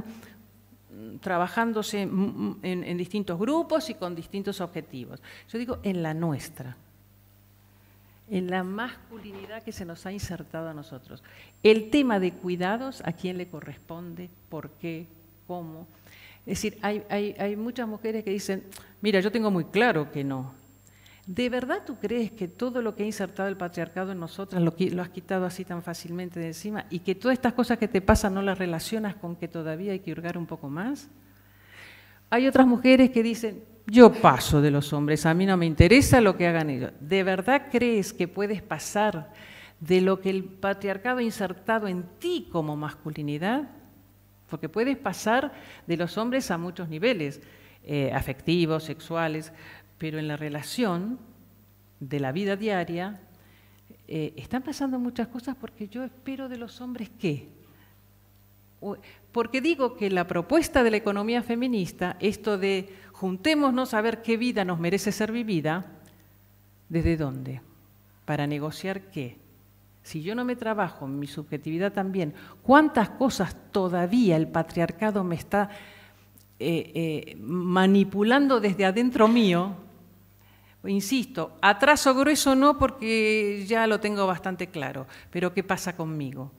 mm, trabajándose mm, mm, en, distintos grupos y con distintos objetivos. Yo digo en la nuestra, en la masculinidad que se nos ha insertado a nosotros. El tema de cuidados, a quién le corresponde, por qué, cómo. Es decir, hay muchas mujeres que dicen, mira, yo tengo muy claro que no, ¿De verdad tú crees que todo lo que ha insertado el patriarcado en nosotras lo, has quitado así tan fácilmente de encima y que todas estas cosas que te pasan no las relacionas con que todavía hay que hurgar un poco más? Hay otras mujeres que dicen, yo paso de los hombres, a mí no me interesa lo que hagan ellos. ¿De verdad crees que puedes pasar de lo que el patriarcado ha insertado en ti como masculinidad? Porque puedes pasar de los hombres a muchos niveles, eh, afectivos, sexuales, pero en la relación de la vida diaria eh, están pasando muchas cosas porque yo espero de los hombres que... Porque digo que la propuesta de la economía feminista, esto de juntémonos a ver qué vida nos merece ser vivida, ¿desde dónde? Para negociar qué. Si yo no me trabajo en mi subjetividad también, ¿cuántas cosas todavía el patriarcado me está eh, eh, manipulando desde adentro mío Insisto, atraso grueso no porque ya lo tengo bastante claro, pero ¿qué pasa conmigo?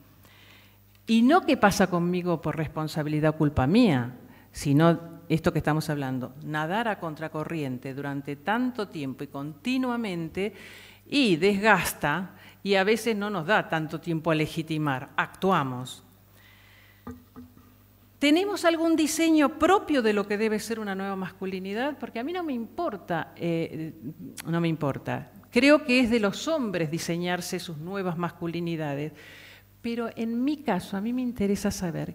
Y no qué pasa conmigo por responsabilidad o culpa mía, sino esto que estamos hablando, nadar a contracorriente durante tanto tiempo y continuamente y desgasta y a veces no nos da tanto tiempo a legitimar, actuamos. ¿Tenemos algún diseño propio de lo que debe ser una nueva masculinidad? Porque a mí no me importa, eh, no me importa. Creo que es de los hombres diseñarse sus nuevas masculinidades. Pero en mi caso, a mí me interesa saber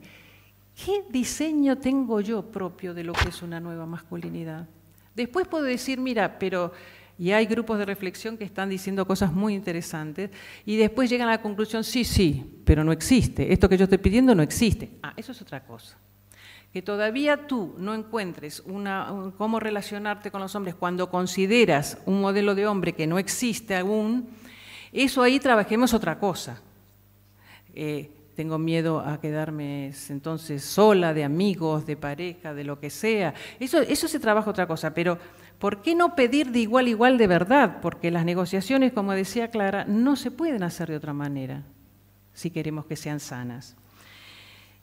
qué diseño tengo yo propio de lo que es una nueva masculinidad. Después puedo decir, mira, pero y hay grupos de reflexión que están diciendo cosas muy interesantes y después llegan a la conclusión, sí, sí, pero no existe, esto que yo estoy pidiendo no existe. Ah, eso es otra cosa. Que todavía tú no encuentres una, cómo relacionarte con los hombres cuando consideras un modelo de hombre que no existe aún, eso ahí trabajemos otra cosa. Eh, tengo miedo a quedarme entonces sola, de amigos, de pareja, de lo que sea. Eso, eso se trabaja otra cosa, pero ¿Por qué no pedir de igual a igual de verdad? Porque las negociaciones, como decía Clara, no se pueden hacer de otra manera si queremos que sean sanas.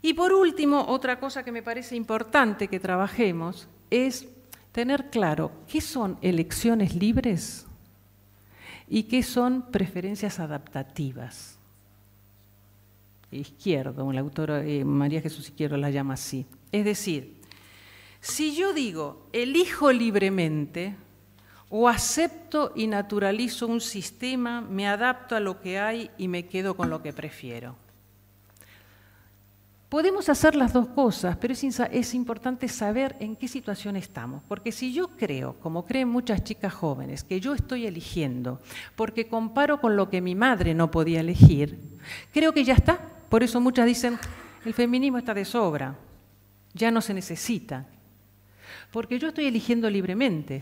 Y por último, otra cosa que me parece importante que trabajemos es tener claro qué son elecciones libres y qué son preferencias adaptativas. Izquierdo, la autor eh, María Jesús Izquierdo la llama así. Es decir, si yo digo, elijo libremente, o acepto y naturalizo un sistema, me adapto a lo que hay y me quedo con lo que prefiero. Podemos hacer las dos cosas, pero es, importante saber en qué situación estamos, porque si yo creo, como creen muchas chicas jóvenes, que yo estoy eligiendo, porque comparo con lo que mi madre no podía elegir, creo que ya está. Por eso muchas dicen, el feminismo está de sobra, ya no se necesita porque yo estoy eligiendo libremente.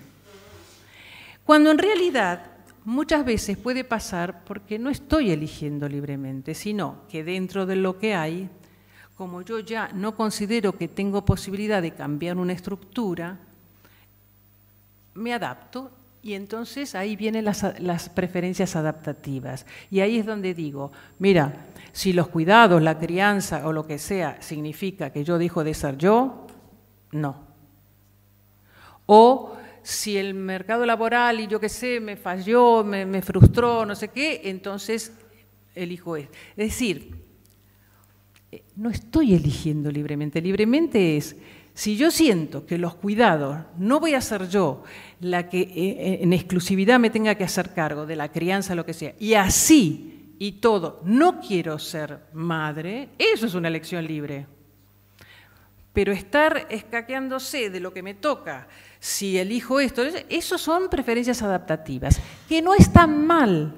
Cuando en realidad muchas veces puede pasar porque no estoy eligiendo libremente, sino que dentro de lo que hay, como yo ya no considero que tengo posibilidad de cambiar una estructura, me adapto y entonces ahí vienen las, preferencias adaptativas. Y ahí es donde digo, mira, si los cuidados, la crianza o lo que sea significa que yo dejo de ser yo, no. O si el mercado laboral y yo qué sé, me falló, me, frustró, no sé qué, entonces elijo esto. Es decir, eh, no estoy eligiendo libremente. Libremente es, si yo siento que los cuidados no voy a ser yo la que eh, eh, en exclusividad me tenga que hacer cargo de la crianza, lo que sea, y así y todo, no quiero ser madre, eso es una elección libre. Pero estar escaqueándose de lo que me toca, si elijo esto, esas son preferencias adaptativas, que no están mal,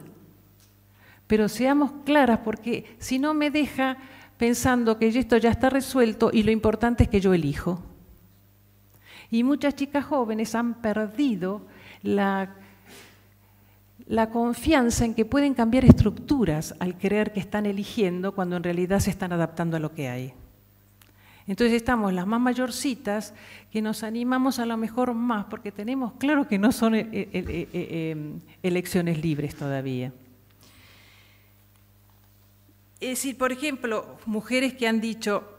pero seamos claras porque si no me deja pensando que esto ya está resuelto y lo importante es que yo elijo. Y muchas chicas jóvenes han perdido la, la confianza en que pueden cambiar estructuras al creer que están eligiendo cuando en realidad se están adaptando a lo que hay. Entonces estamos las más mayorcitas que nos animamos a lo mejor más porque tenemos claro que no son eh, eh, eh, em, elecciones libres todavía. Es decir, por ejemplo, mujeres que han dicho,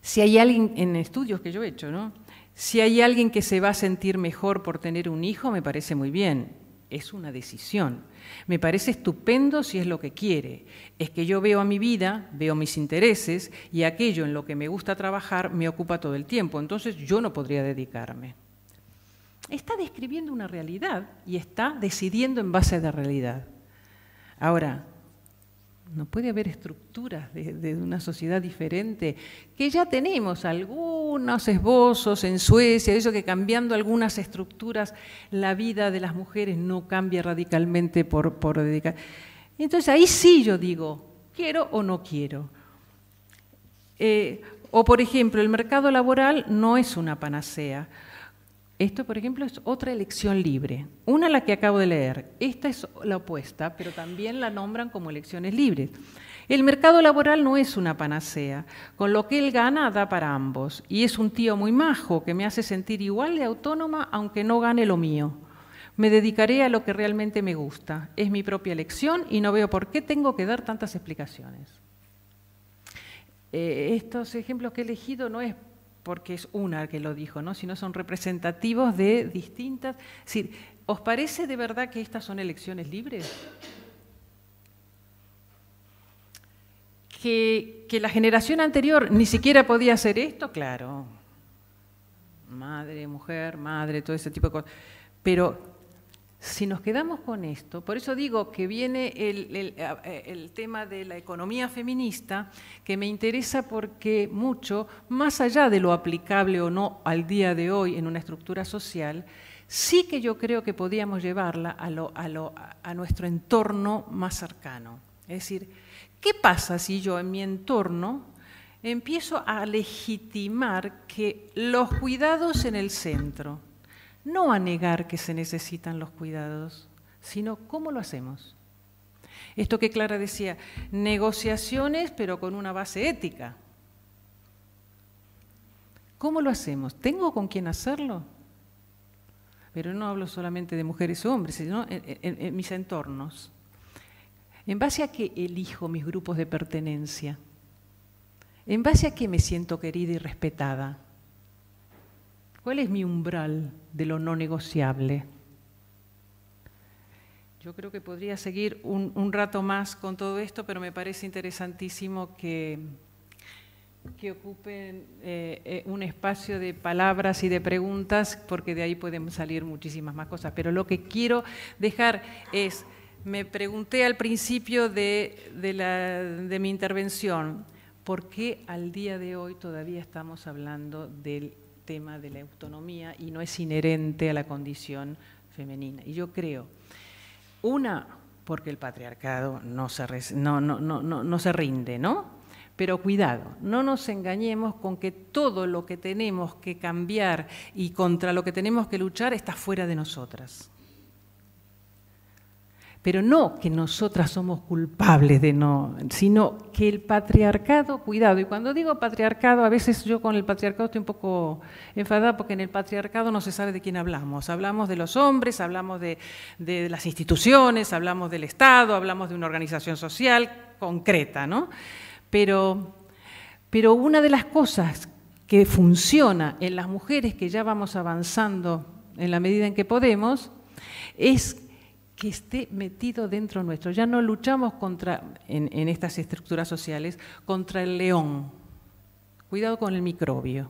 si hay alguien en estudios que yo he hecho, ¿no? Si hay alguien que se va a sentir mejor por tener un hijo, me parece muy bien, es una decisión. Me parece estupendo si es lo que quiere. Es que yo veo a mi vida, veo mis intereses y aquello en lo que me gusta trabajar me ocupa todo el tiempo. Entonces yo no podría dedicarme. Está describiendo una realidad y está decidiendo en base a la realidad. Ahora, no puede haber estructuras de, una sociedad diferente, que ya tenemos algunos esbozos en Suecia, eso que cambiando algunas estructuras, la vida de las mujeres no cambia radicalmente por, dedicar. Entonces ahí sí yo digo, quiero o no quiero. Eh, o por ejemplo, el mercado laboral no es una panacea. Esto, por ejemplo, es otra elección libre. Una la que acabo de leer. Esta es la opuesta, pero también la nombran como elecciones libres. El mercado laboral no es una panacea. Con lo que él gana, da para ambos. Y es un tío muy majo que me hace sentir igual de autónoma aunque no gane lo mío. Me dedicaré a lo que realmente me gusta. Es mi propia elección y no veo por qué tengo que dar tantas explicaciones. Eh, estos ejemplos que he elegido no es porque es una que lo dijo, ¿no? Si no son representativos de distintas... ¿os parece de verdad que estas son elecciones libres? ¿Que, que la generación anterior ni siquiera podía hacer esto, claro. Madre, mujer, madre, todo ese tipo de cosas. Pero si nos quedamos con esto, por eso digo que viene eh, el, tema de la economía feminista, que me interesa porque mucho, más allá de lo aplicable o no al día de hoy en una estructura social, sí que yo creo que podíamos llevarla a nuestro entorno más cercano. Es decir, ¿qué pasa si yo en mi entorno empiezo a legitimar que los cuidados en el centro, no a negar que se necesitan los cuidados, sino cómo lo hacemos. Esto que Clara decía, negociaciones pero con una base ética. ¿Cómo lo hacemos? ¿Tengo con quién hacerlo? Pero no hablo solamente de mujeres o hombres, sino en, mis entornos. ¿En base a qué elijo mis grupos de pertenencia? ¿En base a qué me siento querida y respetada? ¿Cuál es mi umbral de lo no negociable? Yo creo que podría seguir un, rato más con todo esto, pero me parece interesantísimo que, que ocupen eh, eh, un espacio de palabras y de preguntas, porque de ahí pueden salir muchísimas más cosas. Pero lo que quiero dejar es, me pregunté al principio de, de mi intervención, ¿por qué al día de hoy todavía estamos hablando del tema de la autonomía y no es inherente a la condición femenina. Y yo creo, una, porque el patriarcado no se, no, no se rinde, ¿no? Pero cuidado, no nos engañemos con que todo lo que tenemos que cambiar y contra lo que tenemos que luchar está fuera de nosotras. Pero no que nosotras somos culpables de no, sino que el patriarcado, cuidado, y cuando digo patriarcado, a veces yo con el patriarcado estoy un poco enfadada porque en el patriarcado no se sabe de quién hablamos. Hablamos de los hombres, hablamos de, las instituciones, hablamos del Estado, hablamos de una organización social concreta, ¿no? Pero, pero una de las cosas que funciona en las mujeres que ya vamos avanzando en la medida en que podemos es que esté metido dentro nuestro. Ya no luchamos contra, en, estas estructuras sociales, contra el león. Cuidado con el microbio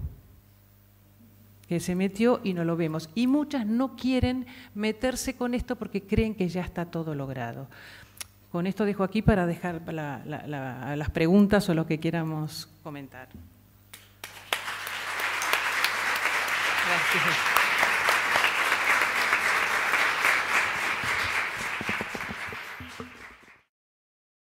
que se metió y no lo vemos. Y muchas no quieren meterse con esto porque creen que ya está todo logrado. Con esto dejo aquí para dejar las preguntas o lo que queramos comentar.